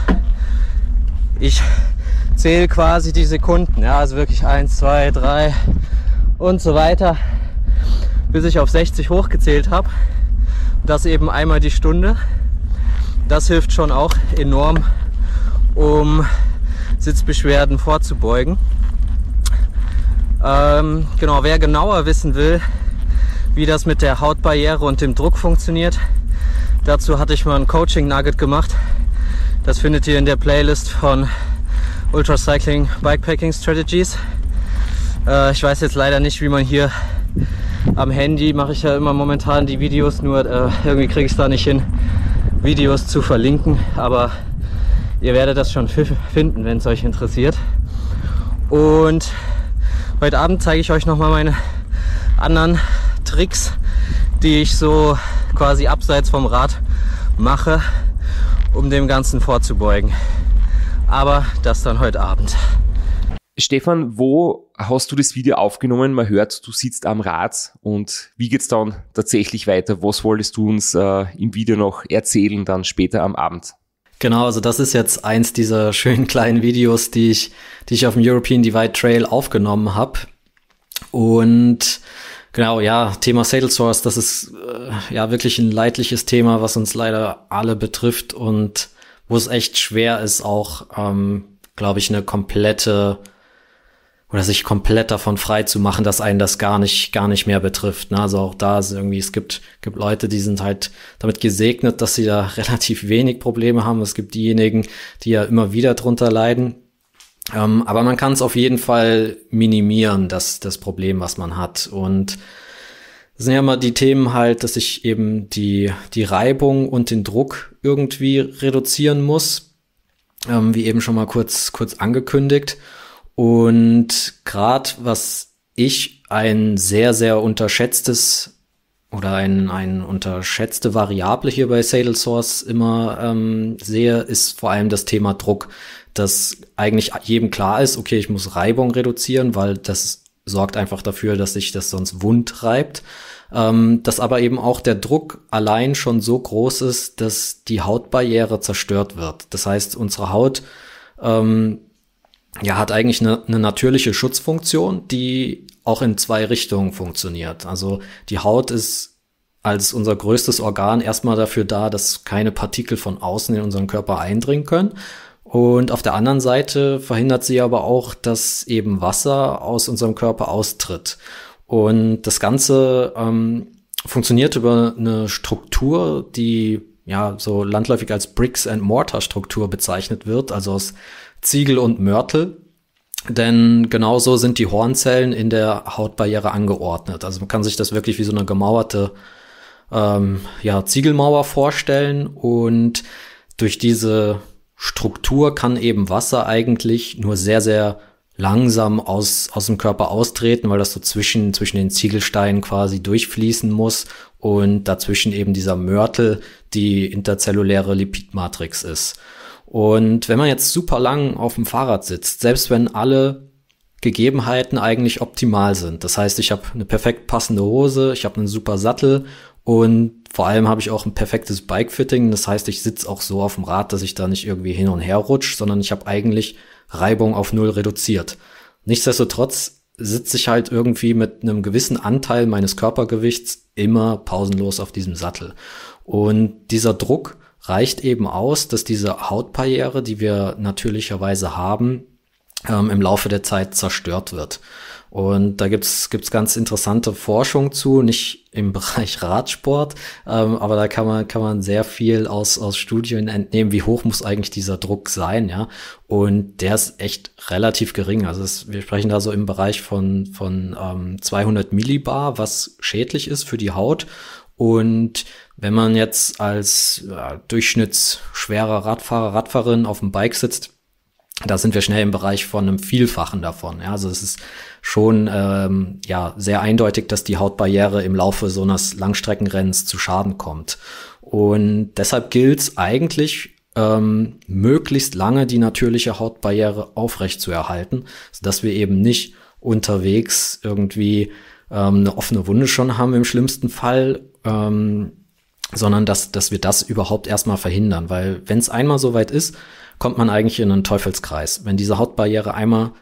Speaker 1: ich zähle quasi die Sekunden. Ja, also wirklich 1, 2, 3 und so weiter, bis ich auf 60 hochgezählt habe. Das eben einmal die Stunde. Das hilft schon auch enorm, um Sitzbeschwerden vorzubeugen. Ähm, genau, wer genauer wissen will, wie das mit der Hautbarriere und dem Druck funktioniert, dazu hatte ich mal ein Coaching-Nugget gemacht. Das findet ihr in der Playlist von Ultra Cycling Bikepacking Strategies. Äh, ich weiß jetzt leider nicht, wie man hier am Handy mache ich ja immer momentan die Videos, nur äh, irgendwie kriege ich es da nicht hin, Videos zu verlinken. Aber ihr werdet das schon finden, wenn es euch interessiert. Und Heute Abend zeige ich euch nochmal meine anderen Tricks, die ich so quasi abseits vom Rad mache, um dem Ganzen vorzubeugen. Aber das dann heute Abend. Stefan, wo hast du das Video aufgenommen?
Speaker 2: Man hört, du sitzt am Rad und wie geht's dann tatsächlich weiter? Was wolltest du uns
Speaker 1: äh, im Video noch erzählen, dann später am Abend? Genau, also das ist jetzt eins dieser schönen kleinen Videos, die ich, die ich auf dem European Divide Trail aufgenommen habe. Und genau, ja, Thema Source, das ist äh, ja wirklich ein leidliches Thema, was uns leider alle betrifft und wo es echt schwer ist, auch, ähm, glaube ich, eine komplette oder sich komplett davon frei zu machen, dass einen das gar nicht, gar nicht mehr betrifft. Ne? Also auch da ist irgendwie, es gibt, gibt Leute, die sind halt damit gesegnet, dass sie da relativ wenig Probleme haben. Es gibt diejenigen, die ja immer wieder drunter leiden. Ähm, aber man kann es auf jeden Fall minimieren, das, das Problem, was man hat. Und das sind ja immer die Themen halt, dass ich eben die, die Reibung und den Druck irgendwie reduzieren muss. Ähm, wie eben schon mal kurz, kurz angekündigt. Und gerade was ich ein sehr, sehr unterschätztes oder ein, ein unterschätzte Variable hier bei Salesforce immer ähm, sehe, ist vor allem das Thema Druck, dass eigentlich jedem klar ist, okay, ich muss Reibung reduzieren, weil das sorgt einfach dafür, dass sich das sonst wund reibt. Ähm, dass aber eben auch der Druck allein schon so groß ist, dass die Hautbarriere zerstört wird. Das heißt, unsere Haut ähm, ja, hat eigentlich eine, eine natürliche Schutzfunktion, die auch in zwei Richtungen funktioniert. Also die Haut ist als unser größtes Organ erstmal dafür da, dass keine Partikel von außen in unseren Körper eindringen können. Und auf der anderen Seite verhindert sie aber auch, dass eben Wasser aus unserem Körper austritt. Und das Ganze ähm, funktioniert über eine Struktur, die ja so landläufig als Bricks and Mortar Struktur bezeichnet wird, also aus Ziegel und Mörtel. Denn genauso sind die Hornzellen in der Hautbarriere angeordnet. Also man kann sich das wirklich wie so eine gemauerte ähm, ja, Ziegelmauer vorstellen. Und durch diese Struktur kann eben Wasser eigentlich nur sehr, sehr langsam aus, aus dem Körper austreten, weil das so zwischen, zwischen den Ziegelsteinen quasi durchfließen muss und dazwischen eben dieser Mörtel die interzelluläre Lipidmatrix ist. Und wenn man jetzt super lang auf dem Fahrrad sitzt, selbst wenn alle Gegebenheiten eigentlich optimal sind, das heißt, ich habe eine perfekt passende Hose, ich habe einen super Sattel und vor allem habe ich auch ein perfektes Bikefitting. Das heißt, ich sitze auch so auf dem Rad, dass ich da nicht irgendwie hin und her rutsche, sondern ich habe eigentlich Reibung auf Null reduziert. Nichtsdestotrotz sitze ich halt irgendwie mit einem gewissen Anteil meines Körpergewichts immer pausenlos auf diesem Sattel. Und dieser Druck, reicht eben aus, dass diese Hautbarriere, die wir natürlicherweise haben, ähm, im Laufe der Zeit zerstört wird. Und da gibt's gibt's ganz interessante Forschung zu, nicht im Bereich Radsport, ähm, aber da kann man, kann man sehr viel aus, aus Studien entnehmen, wie hoch muss eigentlich dieser Druck sein, ja. Und der ist echt relativ gering. Also es, wir sprechen da so im Bereich von, von ähm, 200 Millibar, was schädlich ist für die Haut. Und wenn man jetzt als ja, durchschnittsschwerer Radfahrer, Radfahrerin auf dem Bike sitzt, da sind wir schnell im Bereich von einem Vielfachen davon. Ja, also es ist schon ähm, ja sehr eindeutig, dass die Hautbarriere im Laufe so eines Langstreckenrennens zu Schaden kommt. Und deshalb gilt es eigentlich ähm, möglichst lange die natürliche Hautbarriere aufrecht zu erhalten, sodass wir eben nicht unterwegs irgendwie ähm, eine offene Wunde schon haben im schlimmsten Fall ähm, sondern dass, dass wir das überhaupt erstmal verhindern. Weil wenn es einmal soweit ist, kommt man eigentlich in einen Teufelskreis. Wenn diese Hautbarriere einmal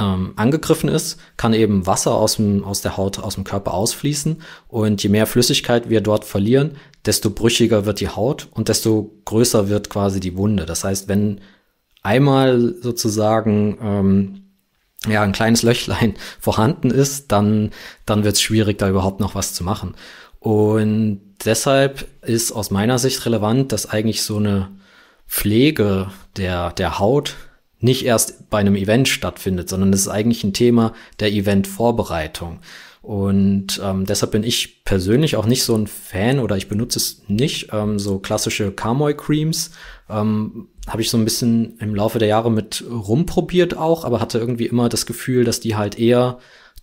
Speaker 1: ähm, angegriffen ist, kann eben Wasser aus, dem, aus der Haut, aus dem Körper ausfließen. Und je mehr Flüssigkeit wir dort verlieren, desto brüchiger wird die Haut und desto größer wird quasi die Wunde. Das heißt, wenn einmal sozusagen ähm, ja, ein kleines Löchlein vorhanden ist, dann, dann wird es schwierig, da überhaupt noch was zu machen. Und deshalb ist aus meiner Sicht relevant, dass eigentlich so eine Pflege der, der Haut nicht erst bei einem Event stattfindet, sondern es ist eigentlich ein Thema der Eventvorbereitung. Und ähm, deshalb bin ich persönlich auch nicht so ein Fan oder ich benutze es nicht. Ähm, so klassische Carmoy-Creams ähm, habe ich so ein bisschen im Laufe der Jahre mit rumprobiert auch, aber hatte irgendwie immer das Gefühl, dass die halt eher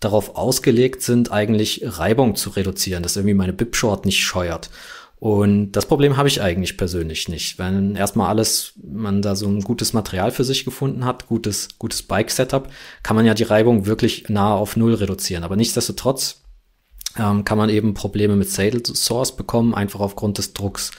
Speaker 1: darauf ausgelegt sind, eigentlich Reibung zu reduzieren, dass irgendwie meine Bipshort nicht scheuert. Und das Problem habe ich eigentlich persönlich nicht. Wenn erstmal alles, man da so ein gutes Material für sich gefunden hat, gutes, gutes Bike-Setup, kann man ja die Reibung wirklich nahe auf Null reduzieren. Aber nichtsdestotrotz ähm, kann man eben Probleme mit Saddle Source bekommen, einfach aufgrund des Drucks.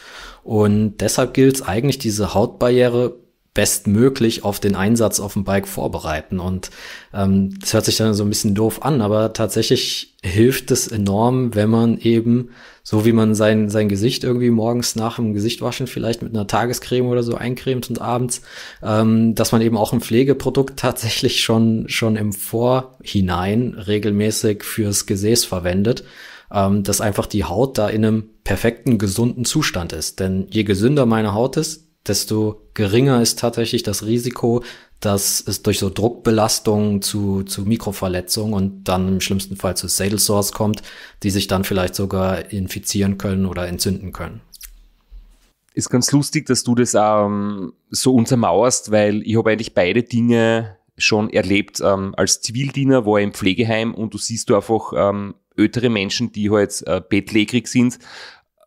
Speaker 1: Und deshalb gilt es eigentlich, diese Hautbarriere bestmöglich auf den Einsatz auf dem Bike vorbereiten. Und ähm, das hört sich dann so ein bisschen doof an, aber tatsächlich hilft es enorm, wenn man eben, so wie man sein, sein Gesicht irgendwie morgens nach dem Gesicht waschen, vielleicht mit einer Tagescreme oder so eincremt und abends, ähm, dass man eben auch ein Pflegeprodukt tatsächlich schon, schon im Vorhinein regelmäßig fürs Gesäß verwendet ähm, dass einfach die Haut da in einem perfekten, gesunden Zustand ist. Denn je gesünder meine Haut ist, desto geringer ist tatsächlich das Risiko, dass es durch so Druckbelastungen zu, zu Mikroverletzungen und dann im schlimmsten Fall zu Saddle Source kommt, die sich dann vielleicht sogar infizieren können oder entzünden können.
Speaker 2: Ist ganz lustig, dass du das ähm, so untermauerst, weil ich habe eigentlich beide Dinge schon erlebt ähm, als Zivildiener, war ich im Pflegeheim und du siehst du einfach ähm, ältere Menschen, die halt äh, bettlägerig sind,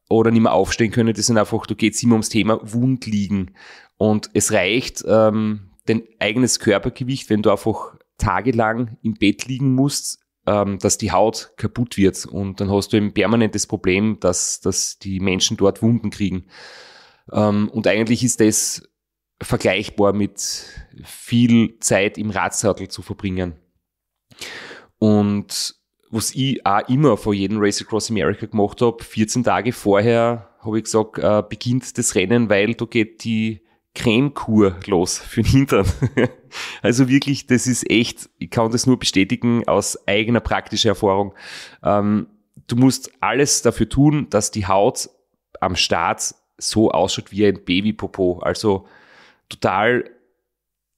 Speaker 2: oder nicht mehr aufstehen können, das sind einfach, da geht immer ums Thema Wund liegen. Und es reicht ähm, dein eigenes Körpergewicht, wenn du einfach tagelang im Bett liegen musst, ähm, dass die Haut kaputt wird. Und dann hast du eben permanent Problem, dass, dass die Menschen dort Wunden kriegen. Ähm, und eigentlich ist das vergleichbar mit viel Zeit im Radsattel zu verbringen. Und was ich auch immer vor jedem Race Across America gemacht habe, 14 Tage vorher habe ich gesagt, äh, beginnt das Rennen, weil da geht die Cremekur los für den Hintern. also wirklich, das ist echt, ich kann das nur bestätigen aus eigener praktischer Erfahrung. Ähm, du musst alles dafür tun, dass die Haut am Start so ausschaut wie ein Babypopo. Also total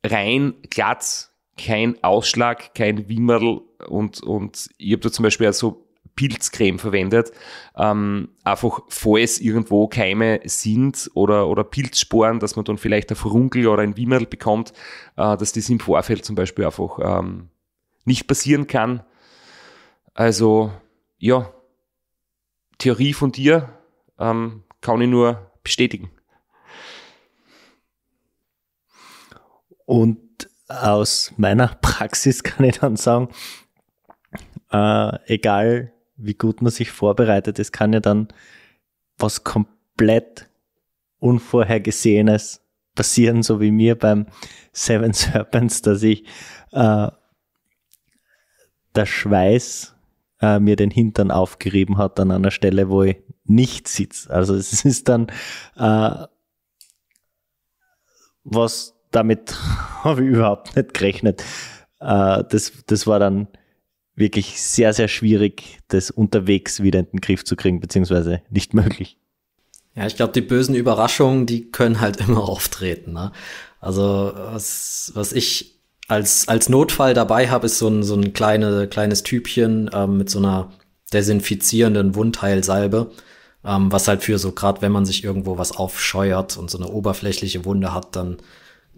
Speaker 2: rein, glatt, kein Ausschlag, kein Wimmerl, und, und ich habe da zum Beispiel auch so Pilzcreme verwendet, ähm, einfach falls irgendwo Keime sind oder, oder Pilzsporen, dass man dann vielleicht ein Furunkel oder ein Wimmerl bekommt, äh, dass das im Vorfeld zum Beispiel einfach ähm, nicht passieren kann. Also ja, Theorie von dir ähm, kann ich nur bestätigen.
Speaker 3: Und aus meiner Praxis kann ich dann sagen, äh, egal wie gut man sich vorbereitet, es kann ja dann was komplett Unvorhergesehenes passieren, so wie mir beim Seven Serpents, dass ich äh, der Schweiß äh, mir den Hintern aufgerieben hat an einer Stelle, wo ich nicht sitze. Also es ist dann äh, was damit habe ich überhaupt nicht gerechnet. Äh, das, das war dann wirklich sehr, sehr schwierig, das unterwegs wieder in den Griff zu kriegen, beziehungsweise nicht möglich.
Speaker 1: Ja, ich glaube, die bösen Überraschungen, die können halt immer auftreten. Ne? Also was, was ich als, als Notfall dabei habe, ist so ein, so ein kleine, kleines Typchen ähm, mit so einer desinfizierenden Wundheilsalbe, ähm, was halt für so gerade, wenn man sich irgendwo was aufscheuert und so eine oberflächliche Wunde hat, dann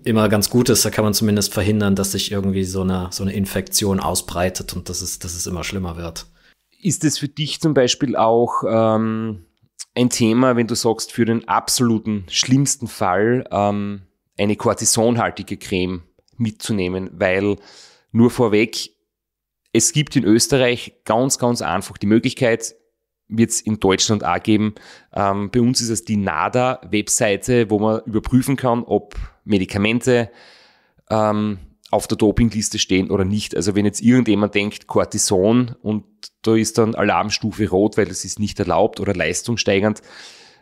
Speaker 1: immer ganz gut ist. Da kann man zumindest verhindern, dass sich irgendwie so eine, so eine Infektion ausbreitet und dass es, dass es immer schlimmer wird.
Speaker 2: Ist es für dich zum Beispiel auch ähm, ein Thema, wenn du sagst, für den absoluten schlimmsten Fall ähm, eine kortisonhaltige Creme mitzunehmen? Weil nur vorweg, es gibt in Österreich ganz, ganz einfach die Möglichkeit, wird es in Deutschland auch geben. Ähm, bei uns ist es die NADA-Webseite, wo man überprüfen kann, ob Medikamente ähm, auf der Dopingliste stehen oder nicht. Also wenn jetzt irgendjemand denkt, Cortison und da ist dann Alarmstufe rot, weil das ist nicht erlaubt oder leistungssteigernd,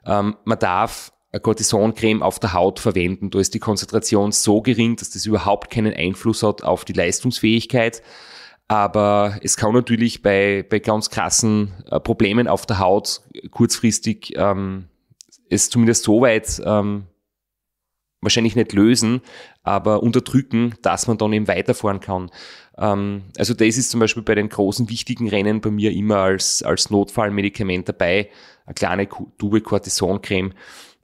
Speaker 2: ähm, man darf eine Cortisoncreme auf der Haut verwenden. Da ist die Konzentration so gering, dass das überhaupt keinen Einfluss hat auf die Leistungsfähigkeit. Aber es kann natürlich bei, bei ganz krassen äh, Problemen auf der Haut kurzfristig ähm, es zumindest so weit ähm, wahrscheinlich nicht lösen, aber unterdrücken, dass man dann eben weiterfahren kann. Ähm, also das ist zum Beispiel bei den großen, wichtigen Rennen bei mir immer als, als Notfallmedikament dabei, eine kleine Tube Cortisoncreme.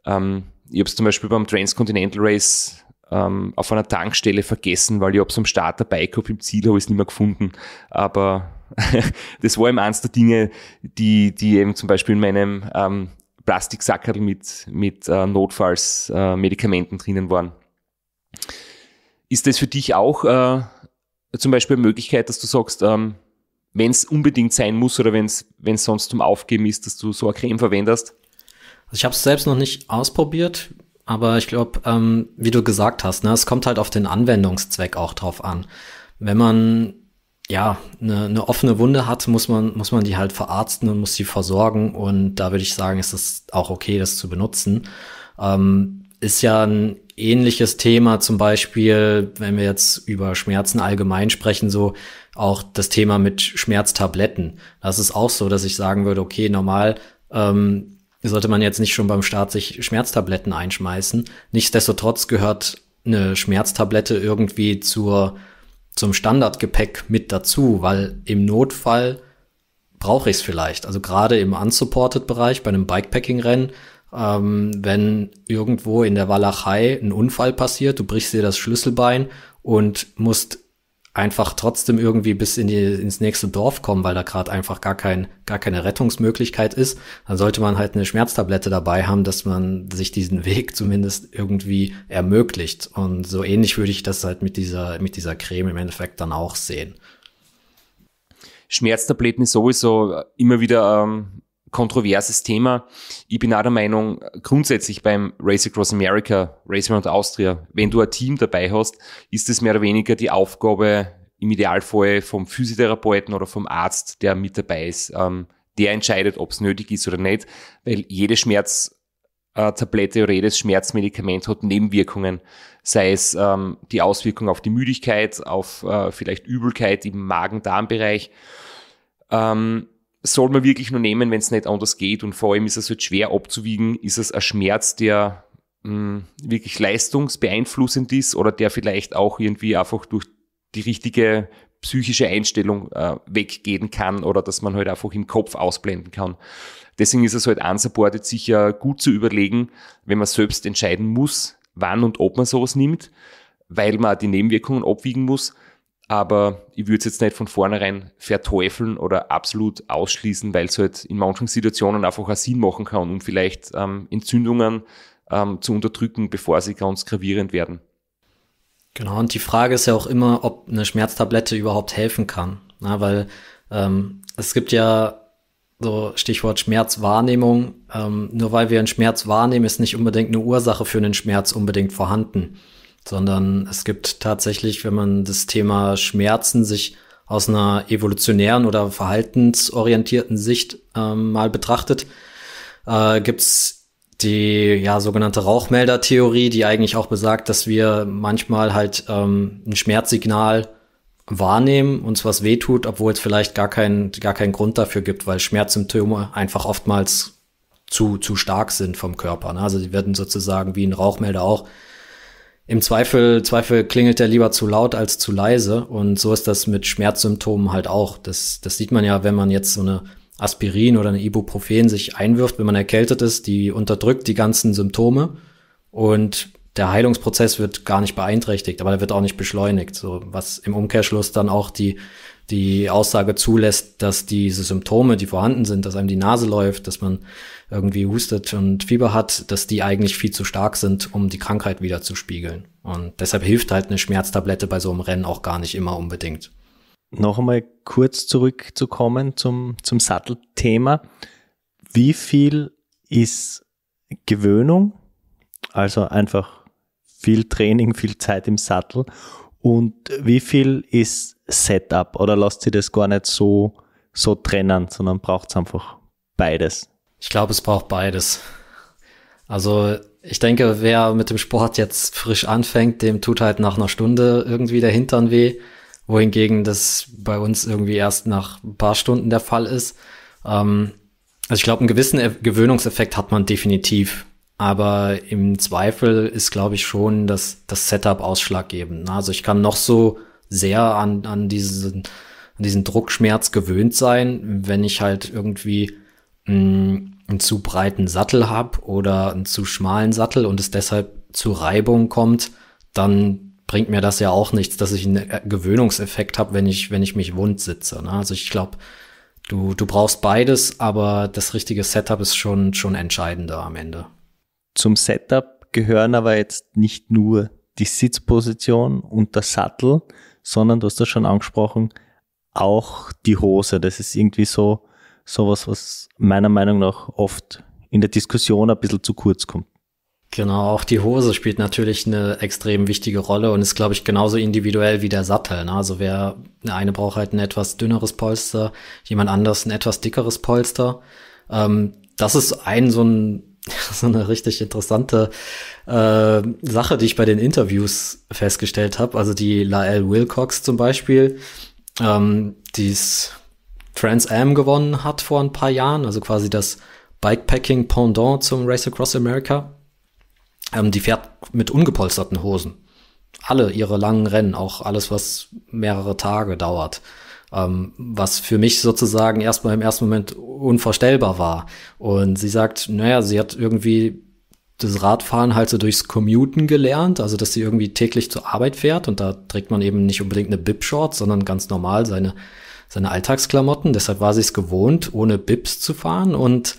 Speaker 2: Ähm, ich habe es zum Beispiel beim Transcontinental Race ähm, auf einer Tankstelle vergessen, weil ich habe es am Start dabei gehabt, im Ziel habe ich es nicht mehr gefunden. Aber das war eben eins der Dinge, die, die eben zum Beispiel in meinem ähm, Plastiksackerl mit, mit äh, notfalls äh, drinnen waren. Ist das für dich auch äh, zum Beispiel eine Möglichkeit, dass du sagst, ähm, wenn es unbedingt
Speaker 1: sein muss oder wenn es sonst zum Aufgeben ist, dass du so eine Creme verwendest? Also ich habe es selbst noch nicht ausprobiert. Aber ich glaube, ähm, wie du gesagt hast, ne, es kommt halt auf den Anwendungszweck auch drauf an. Wenn man ja eine ne offene Wunde hat, muss man muss man die halt verarzten und muss sie versorgen. Und da würde ich sagen, ist es auch okay, das zu benutzen. Ähm, ist ja ein ähnliches Thema zum Beispiel, wenn wir jetzt über Schmerzen allgemein sprechen, so auch das Thema mit Schmerztabletten. Das ist auch so, dass ich sagen würde, okay, normal ähm, sollte man jetzt nicht schon beim Start sich Schmerztabletten einschmeißen. Nichtsdestotrotz gehört eine Schmerztablette irgendwie zur, zum Standardgepäck mit dazu, weil im Notfall brauche ich es vielleicht. Also gerade im Unsupported-Bereich, bei einem Bikepacking-Rennen, ähm, wenn irgendwo in der Walachei ein Unfall passiert, du brichst dir das Schlüsselbein und musst einfach trotzdem irgendwie bis in die, ins nächste Dorf kommen, weil da gerade einfach gar, kein, gar keine Rettungsmöglichkeit ist, dann sollte man halt eine Schmerztablette dabei haben, dass man sich diesen Weg zumindest irgendwie ermöglicht. Und so ähnlich würde ich das halt mit dieser, mit dieser Creme im Endeffekt dann auch sehen. Schmerztabletten
Speaker 2: ist sowieso immer wieder ähm, kontroverses Thema. Ich bin auch der Meinung, grundsätzlich beim Race Across America, Race Around Austria, wenn du ein Team dabei hast, ist es mehr oder weniger die Aufgabe im Idealfall vom Physiotherapeuten oder vom Arzt, der mit dabei ist, ähm, der entscheidet, ob es nötig ist oder nicht, weil jede Schmerztablette äh, oder jedes Schmerzmedikament hat Nebenwirkungen, sei es ähm, die Auswirkung auf die Müdigkeit, auf äh, vielleicht Übelkeit im Magen-Darm-Bereich. Ähm, soll man wirklich nur nehmen, wenn es nicht anders geht. Und vor allem ist es halt schwer abzuwiegen, ist es ein Schmerz, der mh, hm, wirklich leistungsbeeinflussend ist oder der vielleicht auch irgendwie einfach durch die richtige psychische Einstellung äh, weggehen kann oder dass man halt einfach im Kopf ausblenden kann. Deswegen ist es halt unsupported sicher gut zu überlegen, wenn man selbst entscheiden muss, wann und ob man sowas nimmt, weil man die Nebenwirkungen abwiegen muss aber ich würde es jetzt nicht von vornherein verteufeln oder absolut ausschließen, weil es halt in manchen Situationen einfach auch Sinn machen kann, um vielleicht ähm,
Speaker 1: Entzündungen ähm, zu unterdrücken, bevor sie ganz gravierend werden. Genau, und die Frage ist ja auch immer, ob eine Schmerztablette überhaupt helfen kann. Na, ne? weil ähm, es gibt ja so Stichwort Schmerzwahrnehmung. Ähm, nur weil wir einen Schmerz wahrnehmen, ist nicht unbedingt eine Ursache für einen Schmerz unbedingt vorhanden sondern es gibt tatsächlich, wenn man das Thema Schmerzen sich aus einer evolutionären oder verhaltensorientierten Sicht ähm, mal betrachtet, äh, gibt's die ja sogenannte Rauchmeldertheorie, die eigentlich auch besagt, dass wir manchmal halt ähm, ein Schmerzsignal wahrnehmen, uns was wehtut, obwohl es vielleicht gar keinen gar keinen Grund dafür gibt, weil Schmerzsymptome einfach oftmals zu zu stark sind vom Körper. Ne? Also die werden sozusagen wie ein Rauchmelder auch im Zweifel, Zweifel klingelt er lieber zu laut als zu leise. Und so ist das mit Schmerzsymptomen halt auch. Das, das sieht man ja, wenn man jetzt so eine Aspirin oder eine Ibuprofen sich einwirft, wenn man erkältet ist, die unterdrückt die ganzen Symptome und der Heilungsprozess wird gar nicht beeinträchtigt, aber der wird auch nicht beschleunigt, so was im Umkehrschluss dann auch die die Aussage zulässt, dass diese Symptome, die vorhanden sind, dass einem die Nase läuft, dass man irgendwie hustet und Fieber hat, dass die eigentlich viel zu stark sind, um die Krankheit wieder zu spiegeln. Und deshalb hilft halt eine Schmerztablette bei so einem Rennen auch gar nicht immer unbedingt.
Speaker 3: Noch einmal kurz
Speaker 1: zurückzukommen
Speaker 3: zum, zum Sattelthema. Wie viel ist Gewöhnung, also einfach viel Training, viel Zeit im Sattel und wie viel ist Setup oder lasst sie das gar nicht so, so
Speaker 1: trennen, sondern braucht es einfach beides? Ich glaube, es braucht beides. Also ich denke, wer mit dem Sport jetzt frisch anfängt, dem tut halt nach einer Stunde irgendwie der Hintern weh, wohingegen das bei uns irgendwie erst nach ein paar Stunden der Fall ist. Ähm, also ich glaube, einen gewissen Gewöhnungseffekt hat man definitiv. Aber im Zweifel ist, glaube ich, schon das, das Setup ausschlaggebend. Ne? Also ich kann noch so sehr an, an, diesen, an diesen Druckschmerz gewöhnt sein, wenn ich halt irgendwie mh, mm, einen zu breiten Sattel habe oder einen zu schmalen Sattel und es deshalb zu Reibung kommt, dann bringt mir das ja auch nichts, dass ich einen Gewöhnungseffekt habe, wenn ich, wenn ich mich wund sitze. Ne? Also ich glaube, du, du brauchst beides, aber das richtige Setup ist schon, schon entscheidender am Ende. Zum Setup gehören aber jetzt
Speaker 3: nicht nur die Sitzposition und der Sattel, sondern du hast das schon angesprochen, auch die Hose. Das ist irgendwie so sowas, was meiner Meinung nach oft in der Diskussion ein bisschen zu kurz kommt.
Speaker 1: Genau, auch die Hose spielt natürlich eine extrem wichtige Rolle und ist, glaube ich, genauso individuell wie der Sattel. Ne? Also wer eine braucht halt ein etwas dünneres Polster, jemand anders ein etwas dickeres Polster. Ähm, das ist ein so ein so eine richtig interessante äh, Sache, die ich bei den Interviews festgestellt habe. Also die Lael Wilcox zum Beispiel, ähm, die Trans Am gewonnen hat vor ein paar Jahren, also quasi das Bikepacking Pendant zum Race Across America. Ähm, die fährt mit ungepolsterten Hosen. Alle ihre langen Rennen, auch alles, was mehrere Tage dauert ähm, was für mich sozusagen erstmal im ersten Moment unvorstellbar war. Und sie sagt, naja, sie hat irgendwie das Radfahren halt so durchs Commuten gelernt, also dass sie irgendwie täglich zur Arbeit fährt und da trägt man eben nicht unbedingt eine Bib-Short, sondern ganz normal seine, seine Alltagsklamotten. Deshalb war sie es gewohnt, ohne Bibs zu fahren und